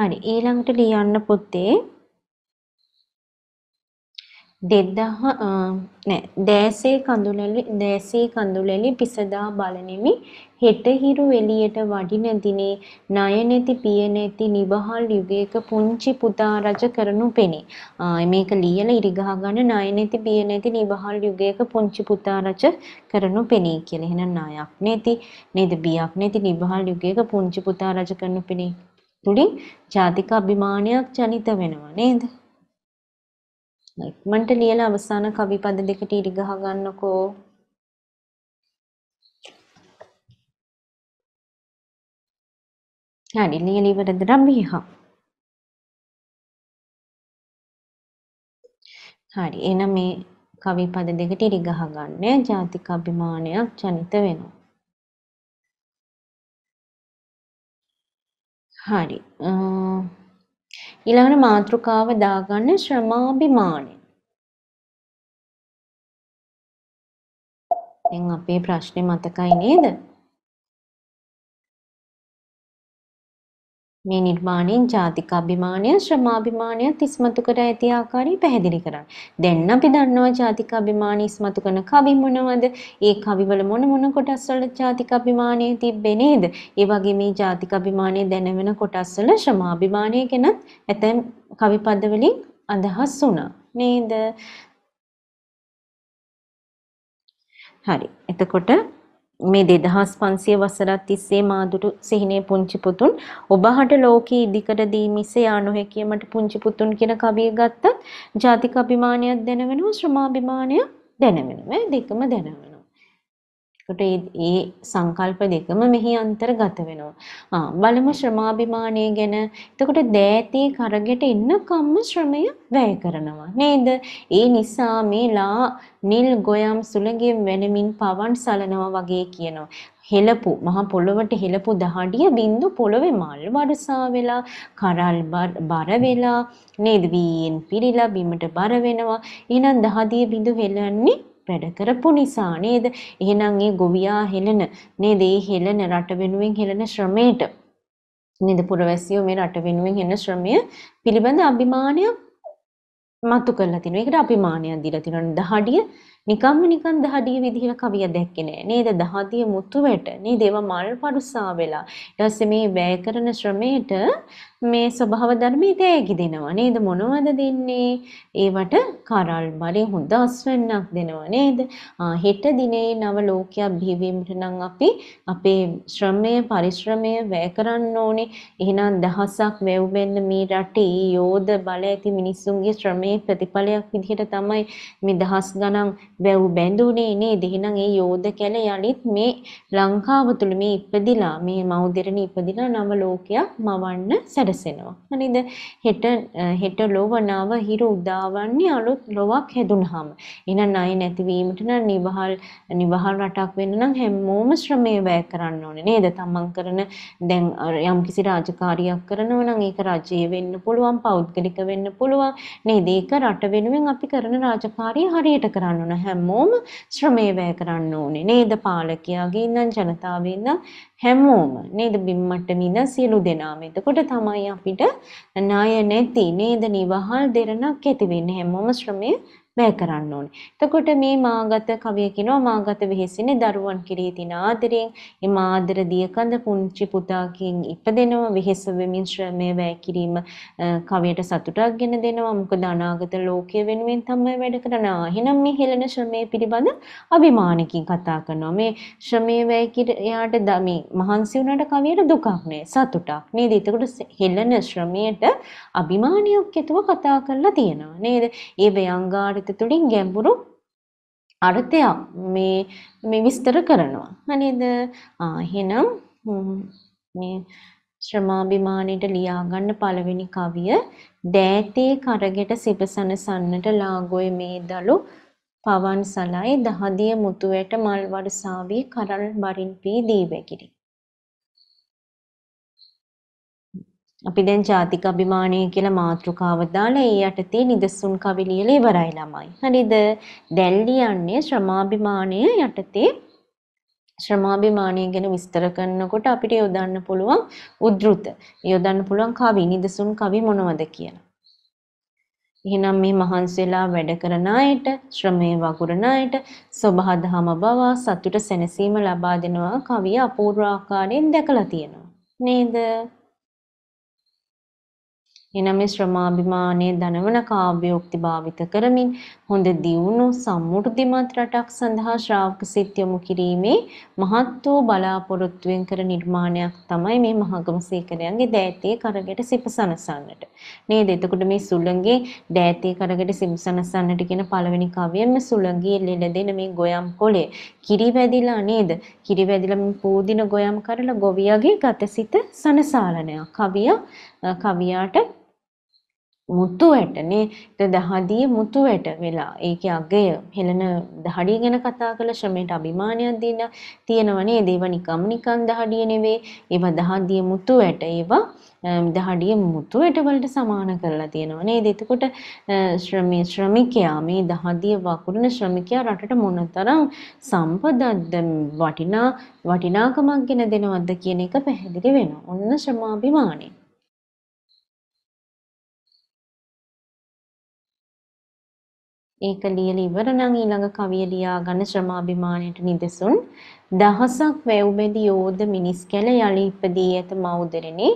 හරි ඊළඟට ලියන්න පුතේ දෙදහ දෑසේ කඳුලෙලි දෑසේ කඳුලෙලි පිසදා බලනෙමි හෙට හිරු එළියට වඩින දිනේ ණය නැති පිය නැති නිවහල් යුගයක පුංචි පුතා රජ කරනු පෙනේ. මේක ලියලා ඉරිගහ ගන්න ණය නැති පිය නැති නිවහල් යුගයක පුංචි පුතා රජ කරනු පෙනේ කියලා. එහෙනම් ණයක් නැති නේද බියක් නැති නිවහල් යුගයක පුංචි පුතා රජ කරනු පෙනේ. තුලින් ජාතික අභිමානයක් ජනිත වෙනවා නේද? ඉක්මනට ලියලා අවසාන කවි පද දෙකට ඉරි ගහ ගන්නකෝ. හරි ලියලා ඉවරද රබිහා. හරි එහෙනම් මේ කවි පද දෙකට ඉරි ගහ ගන්න ජාතික අභිමානයක් ජනිත වෙනවා. හරි. ඊළඟට මාතෘකාව දාගන්න ශ්‍රමාභිමානය. දැන් අපේ ප්‍රශ්නේ මතකයි නේද? මේ නිර්මාණයෙන් ජාතික අභිමානය ශ්‍රමාභිමානය ඉස්මතු කර ඇති ආකාරය පැහැදිලි කරන්න. දැන් අපි දන්නවා ජාතික අභිමානය ඉස්මතු කරන කවි මොනවද? ඒ කවිවල මොන මොන කොටස් වල ජාතික අභිමානය තිබ්බේ නේද? ඒ වගේ මේ ජාතික අභිමානය දැනවෙන කොටස් වල ශ්‍රමාභිමානය ගැනත් ඇතැම් කවි පද වලින් අදහස් වුණා. නේද? හරි. එතකොට මේ 2500 වසරක් තිස්සේ මාදුරු සිහිනේ පුංචි පුතුන් ඔබහට ලෝකී ඉදිකර දී මිස යා නොහැකියමට පුංචි පුතුන් කියන කවිය ගත්තත් ජාතික අභිමානයක් දැනවෙනවා ශ්‍රමාභිමානයක් දැනවෙනවා දෙකම දැනවෙනවා එතකොට ඒ සංකල්ප දෙකම මෙහි අන්තර්ගත වෙනවා. ආ බලමු ශ්‍රමාභිමානය ගැන. එතකොට දෑතේ කරගෙට ඉන්නකම්ම ශ්‍රමය වැය කරනවා නේද? ඒ නිසා මේලා නිල් ගොයම් සුළඟින් වෙනමින් පවන් සලනවා වගේ කියනවා. හෙලපු මහ පොළොවට හෙලපු දහඩිය බින්දු පොළොවේ මල් වර්ෂා වෙලා කරල් බර වෙලා නේද වීෙන් පිරීලා බිමට බර වෙනවා එහෙනම් දහදිය බින්දු හෙලන්නේ වැඩ කරපු නිසා නේද? එහෙනම් ඒ ගොවියා හෙළන නේද? ඒ හෙළන රට වෙනුවෙන් හෙළන ශ්‍රමයට නේද පුරවැසියෝ මේ රට වෙනුවෙන් හෙළන ශ්‍රමය පිළිබඳ අභිමානයක් මතු කරලා තිනවා. ඒකට අභිමානයක් දීලා තිනවා. දහඩිය නිකම්ම නිකන් දහඩිය විදිහට කවිය දැක්කේ නෑ. නේද? දහදිය මුතු වැට. නේද? ඒවා මල් පරුසා වෙලා. ඊට පස්සේ මේ වැය කරන ශ්‍රමයට මේ ස්වභාව ධර්ම ඉතෑකි දෙනවා නේද මොනවද දෙන්නේ ඒවට කරල් බලේ හොඳ අස්වැන්නක් දෙනවා නේද හෙට දිනේ නව ලෝකයක් බිහිවීමට නම් අපි අපේ ශ්‍රමය පරිශ්‍රමය වැය කරන්න ඕනේ එහෙනම් දහසක් වැව් වෙන්න මේ රටේ යෝධ බල ඇති මිනිස්සුන්ගේ ශ්‍රමයේ ප්‍රතිඵලයක් විදිහට තමයි මේ දහස් ගණන් වැව් බැඳුනේ නේද එහෙනම් ඒ යෝධ කැල යලිත් මේ ලංකාව තුළ මේ ඉපදිලා මේ මව් දෙරණ ඉපදිලා නව ලෝකයක් මවන්න සැ සැරසෙනවා. හරිද? හෙට හෙට ලොව නව හිර උදාවන්නේ අලුත් ලොවක් හැදුනහම. එහෙනම් ණය නැතිවීමට නම් නිවහල් නිවහල් රටක් වෙන්න නම් හැමෝම ශ්‍රමය වැය කරන්න ඕනේ නේද? තමන් කරන දැන් යම් කිසි රාජකාරියක් කරනවා නම් ඒක රජයේ වෙන්න පුළුවන්, පෞද්ගලික වෙන්න පුළුවන්. නේද? ඒක රට වෙනුවෙන් අපි කරන රාජකාරිය හරියට කරන්න ඕන. හැමෝම ශ්‍රමය වැය කරන්න ඕනේ. නේද? පාලකයාගේ ඉඳන් ජනතාවේ ඉඳන් හැමෝම නේද බිම්මට්ටම ඉඳන් සියලු දෙනාම. එතකොට තමයි අපිට ණය නැති නේද නිවහල් දෙරණක් ඇති වෙන්නේ. හැමෝම ශ්‍රමය බෑ කරන්න ඕනේ. එතකොට මේ මාගත කවිය කියනවා මාගත වෙහෙසිනේ දරුවන් කෙරෙහි තින ආදරයෙන් මේ මාදර දියකඳ පුංචි පුතාකින් ඉපදෙනවා වෙහෙස වෙමින් ශ්‍රමය වැය කිරීම කවියට සතුටක් ගෙන දෙනවා. මොකද අනාගත ලෝකය වෙනුවෙන් තමයි වැඩ කරනවා. එහෙනම් මේ හෙළන ශ්‍රමය පිළිබඳ අභිමානකින් කතා කරනවා. මේ ශ්‍රමය වැය කියාට මේ මහන්සි වුණාට කවියට දුකක් නෑ සතුටක් නේද? එතකොට හෙළන ශ්‍රමයට අභිමානයක් ඇතුව කතා කරලා තියෙනවා නේද? ඒ ව්‍යංගාට ගණිත තුළින් ගැඹුරු අර්ථයක් මේ මේ විස්තර කරනවා නේද එහෙනම් මේ ශ්‍රමාභිමානීට ලියා ගන්න පළවෙනි කවිය දෑතේ කරගෙට සිපසනසන්නට ලාගොය මේදලු පවන් සලයි දහදිය මුතුවැට මල් වර්සාවී කරල් බරින් පී දීවැකිරි අපි දැන් ජාතික අභිමානය කියලා මාතෘකාව දාලා ඒ යටතේ නිදසුන් කවි ලියලා ඉවරයි ළමයි. හරිද? දැන් ලියන්නේ ශ්‍රමාභිමානය යටතේ ශ්‍රමාභිමානය ගැන විස්තර කරනකොට අපිට යොදන්න පුළුවන් උද්ෘත. යොදන්න පුළුවන් කවි නිදසුන් කවි මොනවද කියලා. එහෙනම් මේ මහන්සි වෙලා වැඩ කරන අයට ශ්‍රමයේ වගුරන අයට සබහාදහම බව සතුට සැනසීම ලබා දෙනවා කවිය අපූර්ව ආකාරයෙන් දැකලා තියෙනවා. නේද? එනම් මේ ශ්‍රමාභිමානයේ දනවන කාව්‍යෝක්ති භාවිත කරමින් හොඳ දියුණු සම්මුර්ධිමත් රටක් සඳහා ශ්‍රාවක සිත් යොමු කිරීමේ මහත් වූ බලාපොරොත්තුවෙන් කර නිර්මාණයක් තමයි මේ මහගම සීකරයන්ගේ දෑතේ කරගෙට සිපසනසන්නට. නේද? එතකොට මේ සුළඟේ දෑතේ කරගෙට සිපසනසන්නට කියන පළවෙනි කවියෙම සුළඟේ ලෙලදෙන මේ ගොයම් කොලේ කිරි වැදිලා නේද? කිරි වැදිලා මේ පූදින ගොයම් කරලා ගොවියගේ ගතසිත සනසාලනය. කවියා කවියාට මුතුවැටනේ දහදිය මුතුවැට වෙලා ඒකේ අගය හෙළන දහඩිය ගැන කතා කළ ශ්‍රමයට අභිමානයක් දීන තියෙනවනේ ඒව නිකම් නිකන් දහඩිය නෙවෙයි ඒවා දහදිය මුතුවැට ඒවා දහඩිය මුතුවැට වලට සමාන කරලා තියෙනවා නේද? එතකොට ශ්‍රමී ශ්‍රමිකයා මේ දහදිය වකුරන ශ්‍රමිකයා රටට මොනතරම් සම්පදක්ද වටිනා වටිනාකමක් ගෙන දෙනවද කියන එක පැහැදිලි වෙනවා. ඔන්න ශ්‍රමාභිමානේ. ඒක ලියලා ඉවර නම් ඊළඟ කවිය ලියා ගන්න ශ්‍රමාභිමානයට නිදසුන් දහසක් වැව්බෙදි යෝධ මිනිස් කැල යලි ඉපදී ඇත මවුදරෙනි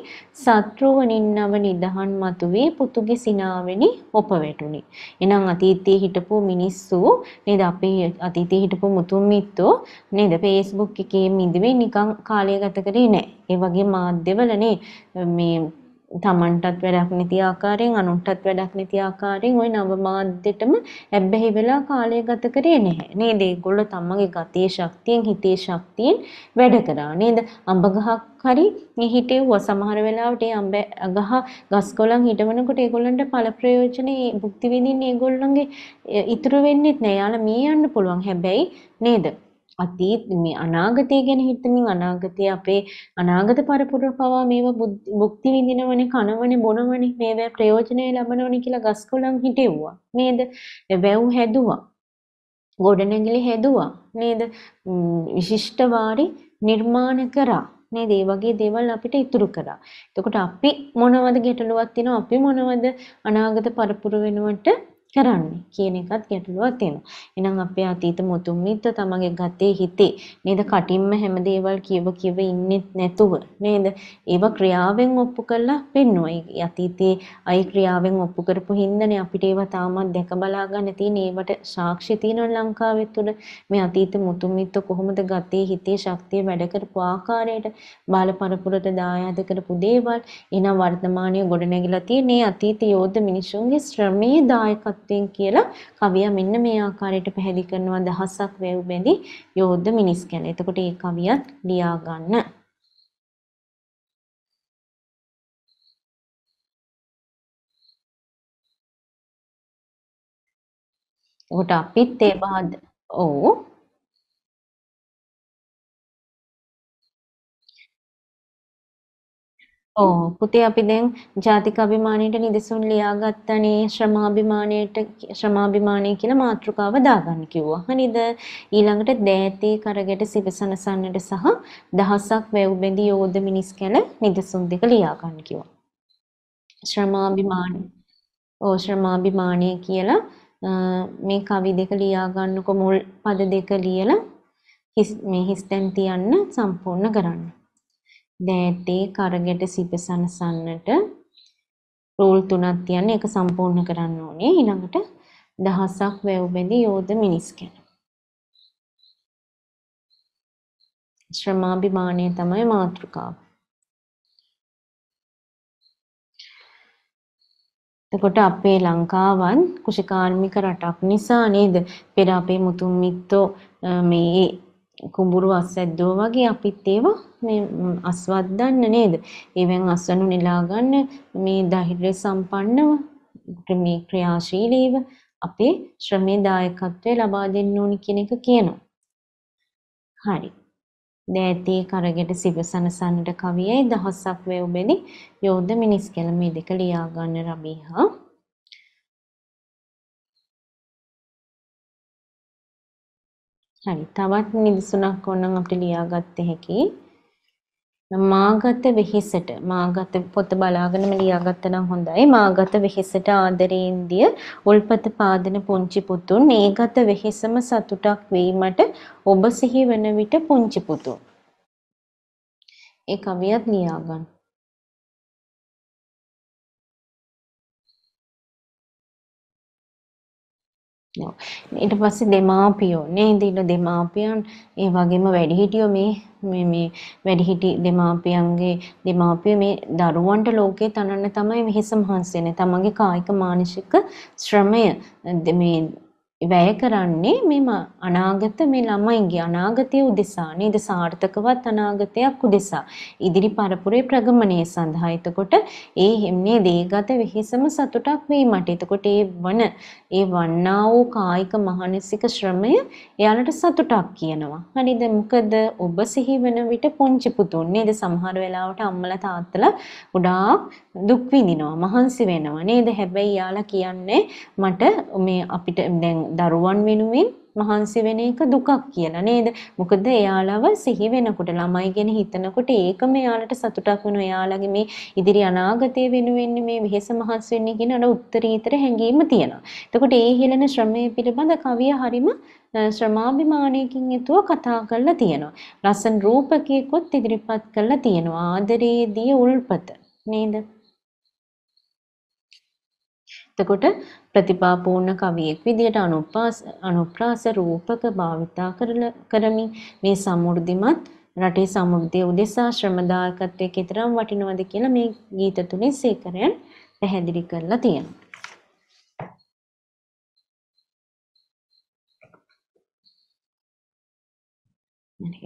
සත්‍රුවනින්නව නිදහන් මතුවේ පුතුගේ සිනාවෙනි ඔප වැටුනි එහෙනම් අතීතයේ හිටපු මිනිස්සු නේද අපේ අතීතයේ හිටපු මුතුන් මිත්තෝ නේද Facebook එකේ මිදෙවි නිකන් කාලය ගත කරේ නැහැ ඒ වගේ මාධ්‍යවල මේ තමන්ටත් වැඩක් නැති ආකාරයෙන් අනුන්ටත් වැඩක් නැති ආකාරයෙන් ওই නව මාධ්‍යෙටම ඇබ්බැහි වෙලා කාලය ගත කරේ නැහැ නේද ඒගොල්ලෝ තමන්ගේ ගතියේ ශක්තියෙන් හිතේ ශක්තියෙන් වැඩ කරා නේද අඹ ගහක් හරි හිටෙව්වා සමහර වෙලාවට ඒ අඹ ගහ ගස් කොළන් හිටවනකොට ඒගොල්ලන්ට ඵල ප්‍රයෝජනේ භුක්ති විඳින්න ඒගොල්ලන්ගේ ඉතුරු වෙන්නෙත් නැහැ යාලා මිය යන්න පුළුවන් හැබැයි නේද අතීත මේ අනාගතය ගැන හිතමින් අනාගතය අපේ අනාගත පරපුර පවා මේවා භුක්ති විඳිනවනේ කනවනේ බොනවනේ මේවා ප්‍රයෝජනය ලබනවනේ කියලා ගස්කොළන් හිටෙව්වා නේද වැව් හැදුවා ගොඩනැගිලි හැදුවා නේද විශිෂ්ට නිර්මාණ කරා නේද? ඒ වගේ දේවල් අපිට ඉතුරු කරා. එතකොට අපි මොනවද ගැටලුවක් තියෙනවා? අපි මොනවද අනාගත පරපුර වෙනුවට කරන්නේ කියන එකත් ගැටලුවක් තියෙනවා. එහෙනම් අපේ අතීත මුතුන් මිත්ත තමගේ ගතේ හිතේ නේද කටින්ම හැම දේවල් කියව කියව ඉන්නෙත් නැතුව නේද? ඒව ක්‍රියාවෙන් ඔප්පු කරලා පෙන්නවා. අතීතයේ අයි ක්‍රියාවෙන් ඔප්පු කරපු හින්දානේ අපිට ඒව තාමත් දැක බලා ගන්න තියෙන ඒවට සාක්ෂි තියෙනවා ලංකාවේ තුන. මේ අතීත මුතුන් මිත්ත කොහොමද ගතේ හිතේ ශක්තිය වැඩ කරපු ආකාරයට බාලපරපුරට දායාද කරපු දේවල් එහෙනම් වර්තමානයේ ගොඩනැගිලා තියෙන අතීත යෝධ මිනිසුන්ගේ ශ්‍රමයේ දායකත්වය යුත්තේ කියලා කවියා මෙන්න මේ ආකාරයට පැහැදිලි කරනවා දහසක් වැව් බැඳි යෝධ මිනිස් ගැන. එතකොට ඒ කවියත් ලියා ගන්න. එතකොට අපිත් ඒ බාද ඔව් ඔව් පුතේ අපි දැන් ජාතික අභිමානයට නිදසුන් ලියාගත්තනේ ශ්‍රමාභිමානයට ශ්‍රමාභිමානය කියලා මාතෘකාව දාගන්න කිව්වා. හරිද? ඊළඟට දෑතේ කරගෙට සිවසනසන්නට සහ දහසක් වැව් බෙදි යෝධ මිනිස් කැල නිදසුන් දෙක ලියාගන්න කිව්වා. ශ්‍රමාභිමාන. ඔව් ශ්‍රමාභිමානය කියලා මේ කවි දෙක ලියාගන්නකො මුල් පද දෙක ලියලා හිස් මේ හිස්තැන් තියන්න සම්පූර්ණ කරන්න. දෑතේ කරගෙට සිපසනසන්නට රූල් තුනක් තියන්නේ ඒක සම්පූර්ණ කරන්න ඕනේ. ඊළඟට දහසක් වැව් බැඳි යෝධ මිනිස් ගැන. ශ්‍රමාභිමානය තමයි මාතෘකාව. එතකොට අපේ ලංකාවන් කුෂිකාර්මික රටක් නිසා නේද? පෙර අපේ මුතුන් මිත්තෝ මේ කුඹුරු අස්සැද්දෝ වගේ අපිත් ඒවා මේ අස්වද්දන්න නේද? ඒවෙන් අස්වනු නෙලා ගන්න මේ ධෛර්ය සම්පන්නව මේ ක්‍රියාශීලීව අපේ ශ්‍රමේ දායකත්වය ලබා දෙන්න ඕනි කියන එක කියනවා. හරි. දෑතේ කරගෙට සිවසනසන්නට කවියයි දහසක් වැව් බෙලි යෝධ මිනිස් කැලමේ දෙක ලියා ගන්න රබීහා හරි. තවත් නිදසුනක් ඕනම් අපිට ලියාගත්තේ හැකි. මාගත වෙහෙසට මාගත පොත බලාගෙනම ලියාගත්තා නම් හොඳයි මාගත වෙහෙසට ආදරේන්දිය උල්පත පාදන පුංචි පුතුන් ඒගත වෙහෙසම සතුටක් වීමට ඔබ සිහි වන විට පුංචි පුතුන් ඒ කවියත් ලියා ගන්න ඊට පස්සේ දෙමාපියෝ නේද ඊට දෙමාපියන් ඒ වගේම වැඩිහිටියෝ මේ මේ මේ වැඩිහිටි දෙමාපියන්ගේ දෙමාපිය මේ දරුවන්ට ලෝකේ තනන්න තමයි මෙහෙස මහන්සි වෙන්නේ. තමන්ගේ කායික මානසික ශ්‍රමය මේ වැය කරන්නේ මේ අනාගත මේ ළමයින්ගේ අනාගතය උදෙසා නේද සාර්ථකවත් අනාගතයක් උදෙසා ඉදිරි පරපුරේ ප්‍රගමනය සඳහා එතකොට ඒ හිම්නේ දේගත වෙහෙසම සතුටක් වීමට එතකොට ඒ වන ඒ වන්නා වූ කායික මානසික ශ්‍රමය එයාලට සතුටක් කියනවා හරිද මොකද ඔබ සිහි වෙන විට පුංචි පුතුන් නේද සමහර වෙලාවට අම්මලා තාත්තලා ගොඩාක් දුක් විඳිනවා මහන්සි වෙනවා නේද හැබැයි යාලා කියන්නේ මට මේ අපිට දැන් දරුවන් වෙනුවෙන් මහන්සි වෙන එක දුකක් කියලා නේද? මොකද එයාලව සිහි වෙනකොට ළමයි ගැන හිතනකොට ඒකම එයාලට සතුටක් වෙනවා. එයාලගේ මේ ඉදිරි අනාගතය වෙනුවෙන් මේ වෙහෙස මහන්සි වෙන්නේ කියන අර උත්තරීතර හැඟීම තියෙනවා. එතකොට ඒ හෙළන ශ්‍රමය පිළිබඳ කවිය හරීම ශ්‍රමාභිමානයකින් යුතුව කතා කරලා තියෙනවා. ලස්සන රූපකයකොත් ඉදිරිපත් කරලා තියෙනවා. ආදරයේදී උල්පත නේද? එතකොට ප්‍රතිභාපූර්ණ කවියෙක් විදියට අනුපාස අනුප්‍රාස රූපක භාවිතා කරලා කරමි මේ සමෘද්ධිමත් රටේ සමෘද්ධිය උදෙසා ශ්‍රමදායකත්වයේ කතරම් වටිනවද කියලා මේ ගීත තුනේ සීකරයන් පැහැදිලි කරලා තියෙනවා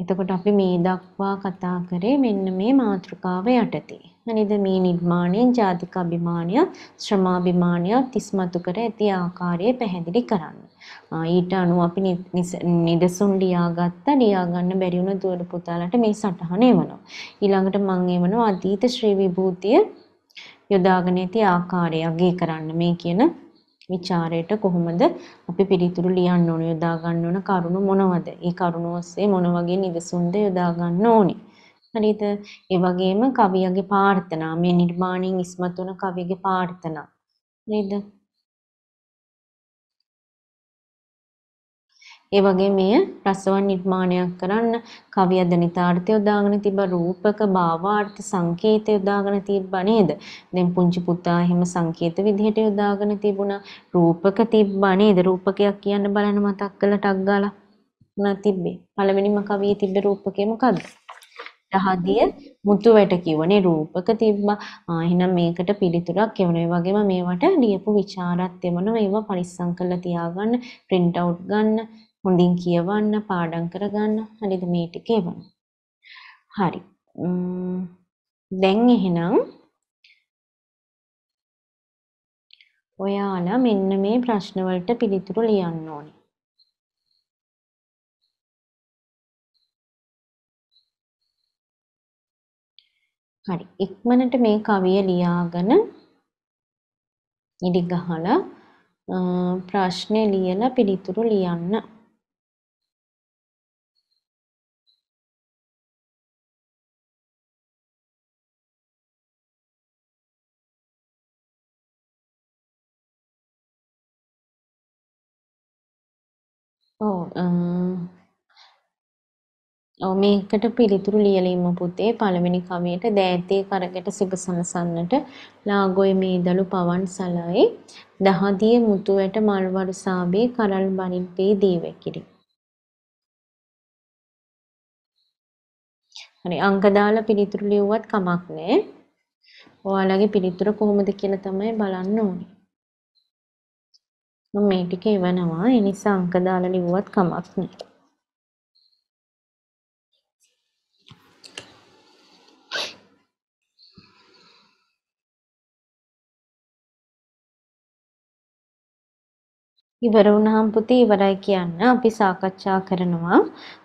එතකොට අපි මේ දක්වා කතා කරේ මෙන්න මේ මාතෘකාව යටතේ නේද මේ නිර්මාණය ජාතික අභිමානය ශ්‍රමාභිමානය තිස්මතු කර ඇති ආකාරය පැහැදිලි කරන්න. ඊට අනුව අපි නිදසුන් ලියාගත්ත ලියාගන්න බැරි වුණ දුවර පුතාලට මේ සටහන එවනවා. ඊළඟට මම එවනවා අතීත ශ්‍රී විභූතිය යොදාගෙන ඇති ආකාරය අගය කරන්න මේ කියන ਵਿਚාරයට කොහොමද අපි පිළිතුරු ලියන්න ඕන යොදා ගන්න ඕන කරුණු මොනවද? ඒ කරුණු ඔස්සේ මොන වගේ නිදසුන්ද යොදා ගන්න ඕනේ? හරිද? ඒ වගේම කවියගේ ප්‍රාර්ථනා මේ නිර්මාණයෙන් ඉස්මතු වන කවියගේ ප්‍රාර්ථනා. නේද? ඒ වගේ මෙය රසවත් නිර්මාණයක් කරන්න කවිය දනිතාර්ථය යොදාගෙන තිබ රූපක භාවාර්ථ සංකේත යොදාගෙන තිබ්බා නේද? දැන් පුංචි පුතා එහෙම සංකේත විදිහට යොදාගෙන තිබුණා. රූපක තිබ්බා නේද? රූපකයක් කියන්න බලන්න මතක් කළා ටක් ගාලා. නා තිබ්බේ. පළවෙනිම කවියේ තිබ්බ රූපකේ මොකද්ද? දහදිය මුතුවැට කිවනේ රූපක තිබ්බා. එහෙනම් මේකට පිළිතුරක් එවන. ඒ වගේම මේවට ලියපු ਵਿਚාරත් එවන. ඒවා පරිස්සම් කරලා තියාගන්න, print out ගන්න, හොඳින් කියවන්න, පාඩම් කරගන්න. හරිද මේ ටික එවන. හරි. දැන් එහෙනම් ඔයාලා මෙන්න මේ ප්‍රශ්න වලට පිළිතුරු ලියන්න ඕනේ. හරි ඉක්මනට මේ කවිය ලියාගෙන ඉඩි ගහලා ප්‍රශ්නේ ලියලා පිළිතුරු ලියන්න ඔව් මේකට පිළිතුරු ලියලීම පුතේ පළවෙනි කවියට දෑතේ කරකට සිබසනසන්නට ලාගොයි මේදලු පවන් සලයි දහදිය මුතුවැට මල්වරු සාබේ කරල් බණින්ටේ දීවැකිරි හරි අංක දාලා පිළිතුරු ලියුවත් කමක් නෑ ඔයාලගේ පිළිතුර කොහොමද කියලා තමයි බලන්න ඕනේ මම මේ ටික එවනවා ඒ නිසා අංක දාලා ලිව්වත් කමක් නෑ ඉවර වුණාම පුතේ ඉවරයි කියන්න අපි සාකච්ඡා කරනවා.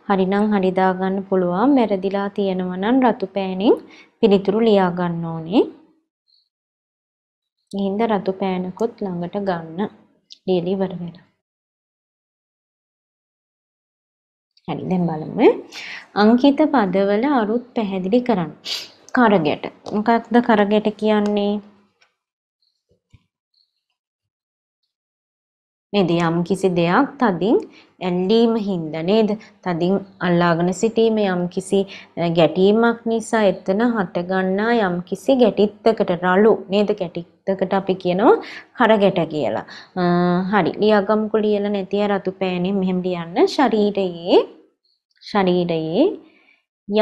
හරිනම් හරි දාගන්න පුළුවන්. වැරදිලා තියෙනවා නම් රතු පෑනෙන් පිළිතුරු ලියා ගන්න ඕනේ. එහෙනම් රතු පෑනකුත් ළඟට ගන්න. ලියලා ඉවර වෙලා. හරි දැන් බලමු. අංකිත පදවල අරුත් පැහැදිලි කරන්න. කරගැට. මොකක්ද කරගැට කියන්නේ? නේද? යම් කිසි දෙයක් තදින් ඇල්ලීම හින්දා නේද? තදින් අල්ලාගෙන සිටීම යම් කිසි ගැටීමක් නිසා එතන හටගන්නා යම් කිසි ගැටිත්තකට රළු නේද? ගැටිත්තකට අපි කියනවා කරගැට කියලා. හරි. ලියගම්කු ලියලා නැති අය රතු පෑනේ මෙහෙම ලියන්න ශරීරයේ ශරීරයේ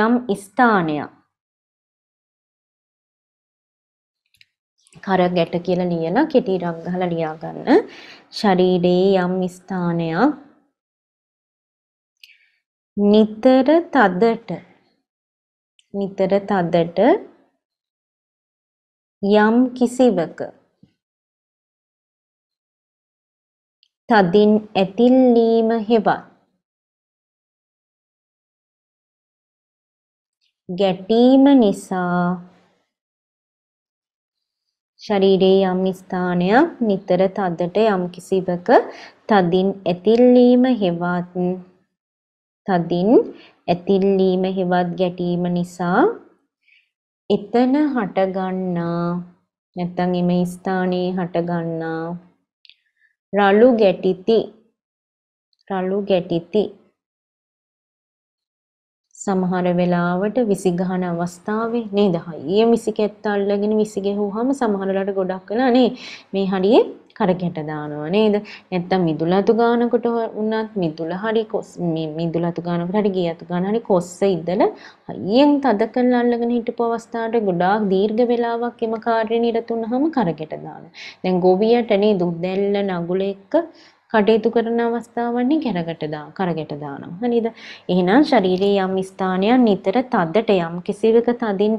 යම් ස්ථානයක් කර ගැට කියලා ලියලා කෙටි ඉරක් ගහලා ලියා ගන්න. ශරීරයේ යම් ස්ථානයක් නිතර තදට නිතර තදට යම් කිසිවක තදින් ඇතිල්ලීම හෙවත් ගැටීම නිසා ශරීරයේ යම් ස්ථානයක් නිතර තදට යම් කිසිවක තදින් ඇතිල්ලීම හෙවත් තදින් ඇතිල්ලීම හෙවත් ගැටීම නිසා එතන හටගන්නා නැත්නම් එම ස්ථානයේ හටගන්නා රළු ගැටිති රළු ගැටිති සමහර වෙලාවට විසි ගහන අවස්ථාවේ නේද හයිය විසිකැත්ත අල්ලගෙන විසි ගැහුවාම සමහරලාට ගොඩක් වෙලා නේ මේ හරියේ කරකැට දානවා නේද නැත්තම් මිදුලතු ගානකට වුණත් මිදුල හරි කොස් මේ මිදුලතු ගානකට හරි ගියතු ගාන හරි කොස්ස ඉඳලා හයියෙන් තද කරලා අල්ලගෙන හිටපු අවස්ථාවට ගොඩාක් දීර්ඝ වෙලාවක් එම කාර්යය නිරත වුණාම කරකැට දානවා දැන් ගොවියට නේ දුක් දැල්ල නගුල එක්ක කටයුතු කරන අවස්ථාවන්නේ කැරකට දා කරකට දානවා නේද එහෙනම් ශරීරයේ යම් ස්ථානයක් නිතර තදට යම් කිසිවක තදින්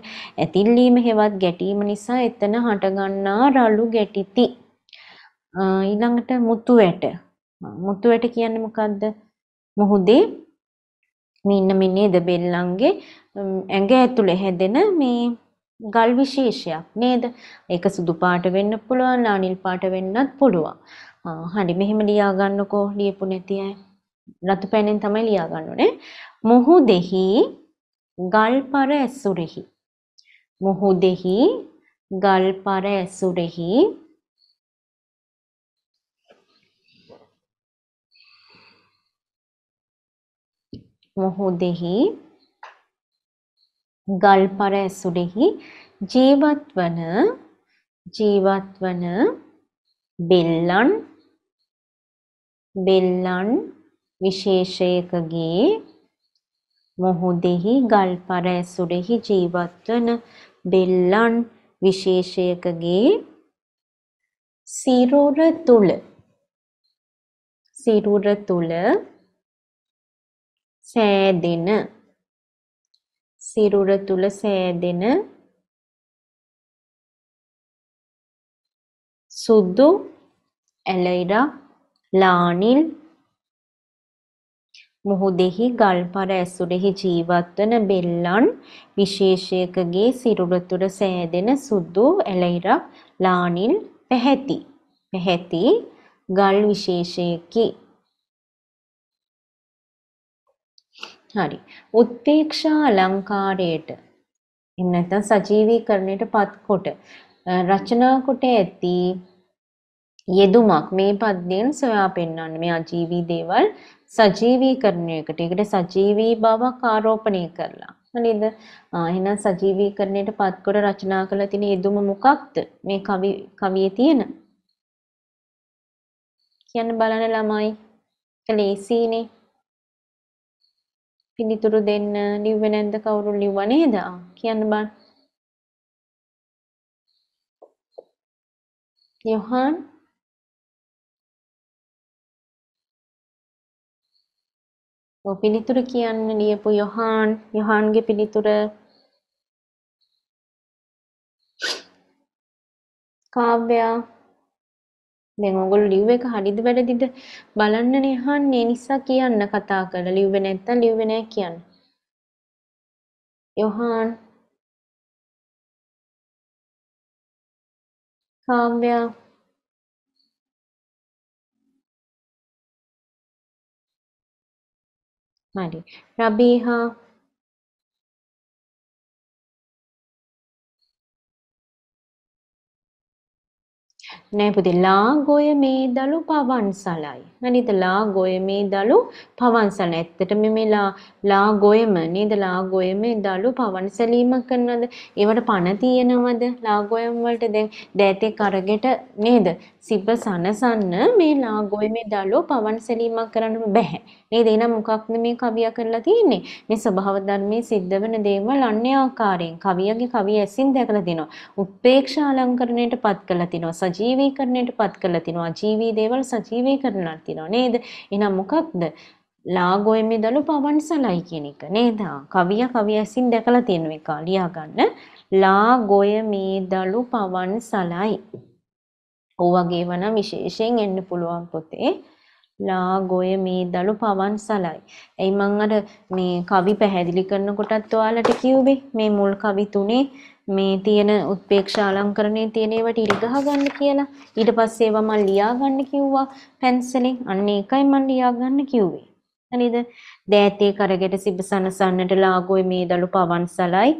ඇතිල්ලීම හෙවත් ගැටීම නිසා එතන හටගන්නා රළු ගැටිති ඊළඟට මුතු වැට මුතු වැට කියන්නේ මොකද්ද මොහුදේ මෙන්න මේ නේද බෙල්ලන්ගේ ඇඟ ඇතුලේ හැදෙන මේ ගල් විශේෂයක් නේද? ඒක සුදු පාට වෙන්න පුළුවන්, අනිල් පාට වෙන්නත් පුළුවන්. හරි මෙහෙම ලියා ගන්නකෝ ලියපු නැති අය. රතු පැනෙන් තමයි ලියා ගන්න ඕනේ. මුහුදෙහි ගල්පර ඇසුරෙහි. මුහුදෙහි ගල්පර ඇසුරෙහි මොහොදෙහි ගල්පර ඇසුරෙහි ජීවත් වන ජීවත් වන බෙල්ලන් බෙල්ලන් විශේෂයකගේ මොහොදෙහි ගල් පරැසුරෙහි ජීවත්වන බෙල්ලන් විශේෂයකගේ සිරුර තුළ සිරුර තුළ සෑදෙන සිරුර තුළ සෑදෙන සුදු ඇලයිරක් ලානිල් මුහුදෙහි ගල්පර ඇසුරෙහි ජීවත්වන බෙල්ලන් විශේෂයකගේ සිරුර තුර සෑදෙන සුදු ඇලයිරක් ලානිල් පැහැති. පැහැති ගල් විශේෂයකි. හරි. උත්පේක්ෂා අලංකාරයට එන්න නැත්නම් සජීවීකරණයට පත් කොට රචනා කොට ඇති යෙදුමක් මේ පද්‍යයෙන් සොයා පෙන්වන්න මේ අජීවී දේවල් සජීවීකරණයකට ඒකට සජීවී බවක් ආරෝපණය කරලා හරිද එහෙනම් සජීවීකරණයට පත්කොට රචනා කළ තියෙන යෙදුම මොකක්ද මේ කවි කවියේ තියෙන කියන්න බලන ළමයි ලේසිනේ පිළිතුරු දෙන්න ලිව්වේ නැද්ද කවුරු ලිව්ව නේද කියන්න බලන්න යොහාන් පිළිතුර කියන්න ලියපු යොහාන් යොහාන්ගේ පිළිතුර කාව්‍යා දැන් ඔයගොල්ලෝ ලිව් එක හරිද වැරදිද බලන්නනේ අහන්නේ නිසා කියන්න කතා කරලා ලිව්වේ නැත්තම් ලිව්වේ නැහැ කියන්න. යොහාන් කාව්‍යා Mali. Rabiha. නෑ පුතේ ලාගෝය මේ දළු පවන්සලයි. නේද ලා ගොයමේ දලු පවන්සන ඇත්තටම මේ ලා ලා ගොයම නේද ලා ගොයමේ දලු පවන්සලීම කරනද ඒවට පණ තියෙනවද ලා ගොයම් වලට දැන් දෑතේ කරගෙට නේද සිබ සනසන්න මේ ලා ගොයමේ දලු පවන්සලීමක් කරන්න බෑ නේද එහෙනම් මොකක්ද මේ කවියා කරලා තියෙන්නේ මේ ස්වභාව ධර්මයේ සිද්ධ වෙන දේවල් අන්‍ය ආකාරයෙන් කවියගේ කවිය ඇසින් දැකලා තිනවා උත්පේක්ෂා අලංකරණයට පත් කරලා තිනවා සජීවීකරණයට පත් කරලා තිනවා ජීවී දේවල් සජීවී කරනවා තියෙනවා නේද? එහෙනම් මොකක්ද? ලාගෝය මෙදලු පවන් සලයි කියන එක නේද? කවිය කවිය ඇසින් දැකලා තියෙන එක ලියා ගන්න. ලාගෝය මේදලු පවන් සලයි. ඔය වගේ වන විශේෂයෙන් එන්න පුළුවන් පොතේ. ලාගෝය මේදලු පවන් සලයි. එයි මං අර මේ කවි පැහැදිලි කරනකොටත් ඔයාලට කිව්වේ මේ මුල් කවි තුනේ මේ තියෙන උත්පේක්ෂ අලංකරණයේ තියෙන ඒවට ඉරි ගහ ගන්න කියලා. ඊට පස්සේ ඒවා මම ලියා ගන්න කිව්වා පැන්සලෙන්. අන්න ඒකයි මම ලියා ගන්න කිව්වේ. හරිද? දෑතේ කරගෙට සිබසනසන්නට ලාගොයි මේ දළු පවන්සලයි.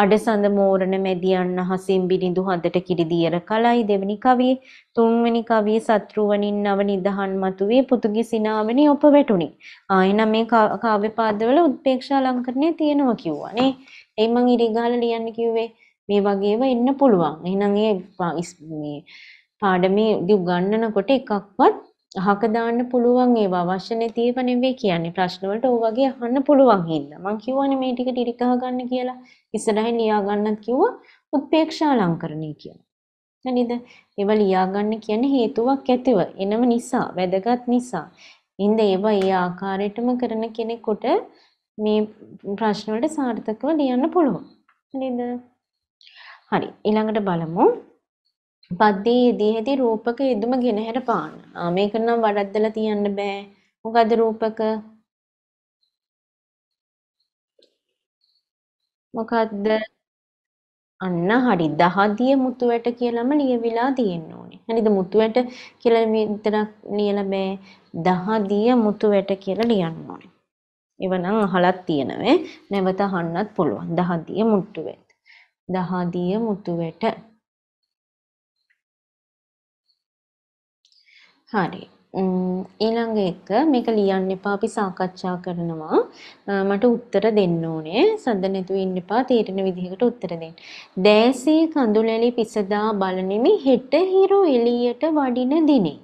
අඩසඳ මෝරණ මැදියන්න හසින් බිරිඳු හදට කිරිදියර කලයි දෙවනි කවියේ තුන්වෙනි කවියේ සත්‍රුවණින් නව නිදහන් මතුවේ පුතුගි සිනාවනි ඔප වැටුනි. ආයෙනම් මේ කාව්‍ය පාදවල උත්පේක්ෂ අලංකරණය තියෙනවා කිව්වා නේ. එයි මං ඉරි ගහලා ලියන්න කිව්වේ. මේ වගේව ඉන්න පුළුවන්. එහෙනම් මේ පාඩමේ උගන්වනකොට එකක්වත් අහක දාන්න පුළුවන් ඒව අවශ්‍ය නැතිව නෙවෙයි කියන්නේ ප්‍රශ්න වලට ඕ වගේ අහන්න පුළුවන් හින්දා මම කියවනේ මේ ටික ටික ගන්න කියලා ඉස්සරහින් ලියා ගන්නත් කිව්වා උත්පේක්ෂා අලංකරණය කියලා. හරිද? ඒවා ලියා ගන්න කියන්නේ හේතුවක් ඇතිව එනම නිසා වැදගත් නිසා. හින්දා ඒවා ඒ ආකාරයටම කරන කෙනෙකුට මේ ප්‍රශ්න වලට සාර්ථකව ලියන්න පුළුවන්. හරිද? හරි ඊළඟට බලමු පද්දී යෙදීෙහිදී රූපක යෙදුම ගෙනහැර පාන්න. ආ මේක නම් වඩද්දලා තියන්න බෑ. මොකද රූපක මොකද්ද? අන්න හරි දහදිය මුතුවැට කියලාම ලියවිලා තියෙන්න ඕනේ. හරිද මුතුවැට කියලා විතරක් ලියලා බෑ. දහදිය මුතුවැට කියලා ලියන්න ඕනේ. ඒවනම් අහලත් තියෙනවේ. නැවත අහන්නත් පුළුවන්. දහදිය මුතුවැට දහදිය මුතුවැට. හරි. ඊළඟ එක මේක ලියන්න එපා අපි සාකච්ඡා කරනවා මට උත්තර දෙන්න ඕනේ සද්ද නැතුව ඉන්න එපා තීරණ විදිහකට උත්තර දෙන්න. දෑසේ කඳුලැලි පිසදා බලනිමි හෙට හිරු එළියට වඩින දිනේ.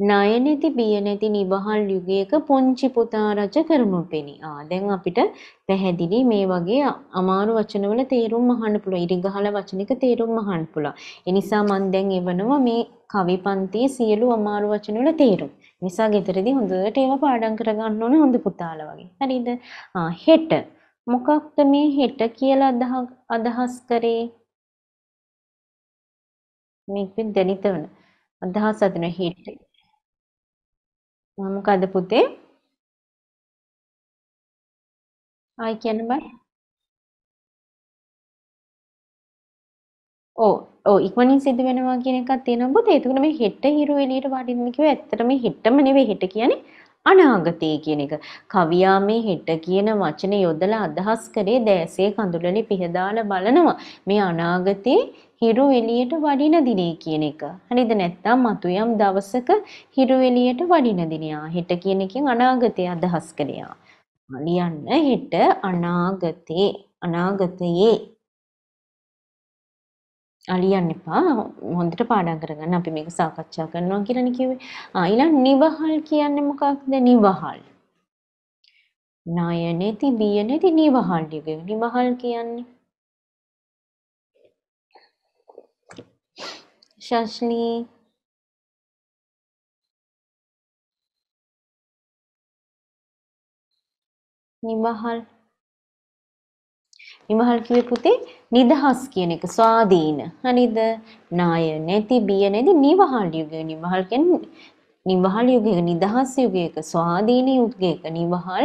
ණය නැති බිය නැති නිවහල් යුගයක පොන්චි පුතා රජ කරනු පෙනී. ආ දැන් අපිට පැහැදිලි මේ වගේ අමාරු වචනවල තේරුම් අහන්න පුළුවන්. ඉරිගහල වචනික තේරුම් අහන්න පුළුවන්. ඒ නිසා මම දැන් එවනවා මේ කවි පන්තියේ සියලු අමාරු වචනවල තේරුම්. නිසා ගෙදරදී හොඳට ඒවා පාඩම් කරගන්න ඕනේ හොඳ පුතාලා වගේ. හරිද? ආ හෙට මොකක්ද මේ හෙට කියලා අදහස් කරේ? මේක දැනිතවන අදහස් අදින හෙට මොකද පුතේ? ආයි කියන්න බෑ. ඔව් ඔව් ඉක්මනින් සිදු වෙනවා කියන එකක් තියෙනවා පුතේ. ඒකට මේ හෙට හිරු එළියට වඩින්න කිව්ව ඇත්තටම හෙටම නෙවෙයි හෙට කියන්නේ අනාගතයේ කියන එක. කවියා මේ හෙට කියන වචනේ යොදලා අදහස් කරේ දැසේ කඳුලනේ පිහදාලා බලනවා. මේ අනාගතේ හිරු එළියට වඩින දිනේ කියන එක. හරිද නැත්නම් මතුයම් දවසක හිරු එළියට වඩින දිනයා. හෙට කියන එකෙන් අනාගතය අදහස් කළා. ලියන්න හෙට අනාගතේ අනාගතයේ අලියන්න එපා හොඳට පාඩම් කරගන්න අපි මේක සාකච්ඡා කරනවා කියලානේ කිව්වේ. ආ ඊළඟ නිවහල් කියන්නේ මොකක්ද? නිවහල්. ණය නැති බිය නැති නිවහල් යුගය. නිවහල් කියන්නේ ශස්ලී නිවහල් නිමහල් කිව්වේ පුතේ නිදහස් කියන එක ස්වාධීන. හරිද? ණය නැති බිය නැති නිවහල් යුගය. නිවහල් කියන්නේ නිවහල් යුගයක නිදහස් යුගයක ස්වාධීන යුගයක නිවහල්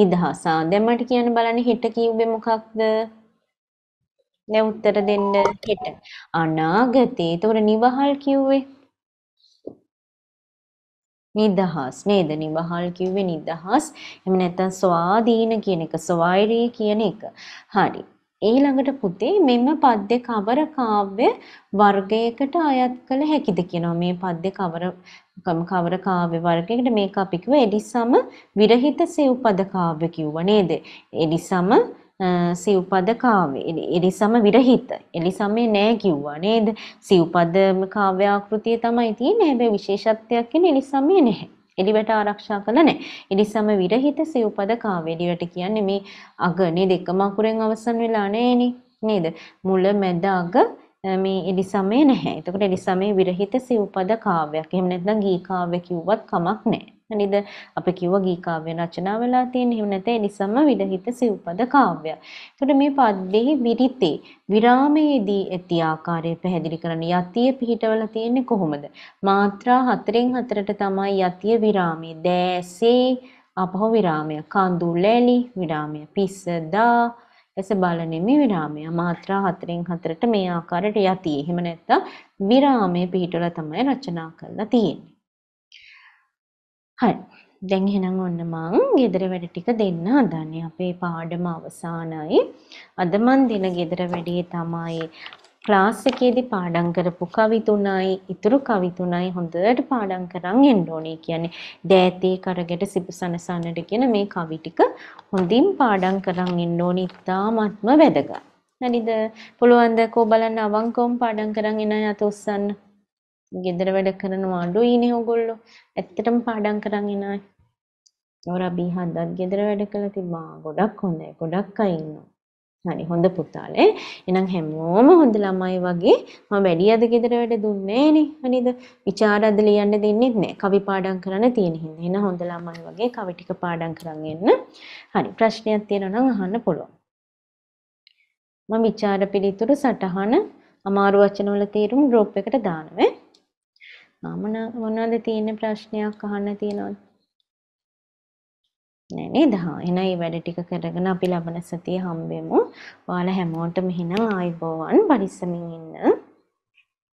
නිදහස. දැන් මට කියන්න බලන්න හෙට කිව්වේ මොකක්ද? දැන් උත්තර දෙන්න හෙට. අනාගතේ. ඒතකොට නිවහල් කිව්වේ නිදහස් නේද නිවහල් කිව්වේ නිදහස් එහෙම නැත්නම් ස්වාධීන කියන එක ස්වෛරී කියන එක හරි ඊළඟට පුතේ මෙන්න පද්‍ය කවර කාව්‍ය වර්ගයකට අයත් කළ හැකිද කියනවා මේ පද්‍ය කවර කවර කාව්‍ය වර්ගයකට මේක අපි කිව්ව එඩිසම විරහිත සෙව්පද කාව්‍ය කිව්වා නේද එඩිසම සිව්පද කාව්‍ය එලිසම විරහිත එලිසමේ නෑ කිව්වා නේද සිව්පදම කාව්‍ය ආකෘතිය තමයි තියෙන්නේ හැබැයි විශේෂත්වයක් කියන්නේ එලිසමේ නැහැ එලිවට ආරක්ෂා කළ නැහැ එලිසම විරහිත සිව්පද කාව්‍ය එලිවට කියන්නේ මේ අග නේද එකම අකුරෙන් අවසන් වෙලා නැහෙනේ නේද මුල මැද අග මේ එලිසමේ නැහැ එතකොට එලිසමේ විරහිත සිව්පද කාව්‍යයක් එහෙම නැත්නම් ගී කාව්‍ය කිව්වත් කමක් නැහැ නේද? අපි කිව්ව ගී කාව්‍ය රචනා වෙලා තියෙන. එහෙම නැත්නම් ඒ නිසම විරහිත සිව්පද කාව්‍ය. එතකොට මේ පද්‍යෙහි විරිතේ විරාමයේදී ඇති ආකාරය පැහැදිලි කරන්න යතිය පිහිටවල තියෙන්නේ කොහොමද? මාත්‍රා 4න් 4ට තමයි යතිය විරාමයේ. දෑසේ අපහො විරාමය. කඳු ලැලි විරාමය. පිස්සදා එස බලනෙමි විරාමය මාත්‍රා හතරෙන් හතරට මේ ආකාරයට යතියි. එහෙම නැත්නම් විරාමයේ පිටුල තමයි රචනා කරලා තියෙන්නේ. හරි. දැන් එහෙනම් ඔන්න මං ගෙදර වැඩ ටික දෙන්න හදන්නේ. අපේ පාඩම අවසానයි. අද මං දෙන ගෙදර වැඩේ තමයි ක්ලාස් එකේදී පාඩම් කරපු කවි තුනයි, ඉතුරු කවි තුනයි හොඳට පාඩම් කරන් එන්න ඕනේ. කියන්නේ දෑතේ කරගෙට සිපුසනසන්නට කියන මේ කවි ටික හොඳින් පාඩම් කරන් එන්න ඕනේ. ඉතාමත්ම වැදගත්. හරිද? පුළුවන් ද කෝ බලන්න අවංකවම පාඩම් කරන් එන අත උස්සන්න. ගෙදර වැඩ කරනවා අඩුයිනේ ඕගොල්ලෝ. ඇත්තටම පාඩම් කරන් එන අය. ඔර අපි හදත් ගෙදර වැඩ කළා තිබා. ගොඩක් හොඳයි. ගොඩක් අය ඉන්නවා. හරි හොඳ පුතාලේ. එහෙනම් හැමෝම හොඳ ළමයි වගේ මම වැඩි අද ගෙදර වැඩ දුන්නේ නේ. හරිද? විචාර අද ලියන්න දෙන්නේ නැහැ. කවි පාඩම් කරන්න තියෙන හින්දා. එහෙනම් හොඳ ළමයි වගේ කවි ටික පාඩම් කරන් එන්න. හරි ප්‍රශ්නයක් තියෙනවා නම් අහන්න පුළුවන්. මම විචාර පිළිතුරු සටහන අමාරු වචනවල තේරුම් ගෲප් එකට දානවා. මමන මොනවද තියෙන ප්‍රශ්නයක් අහන්න තියෙනවද? නෑ නේද? එහෙනම් මේ වැඩ ටික කරගෙන අපි ලබන සතිය හම්බෙමු. ඔයාලා හැමෝටම එහෙනම් ආයුබෝවන් පරිස්සමින් ඉන්න.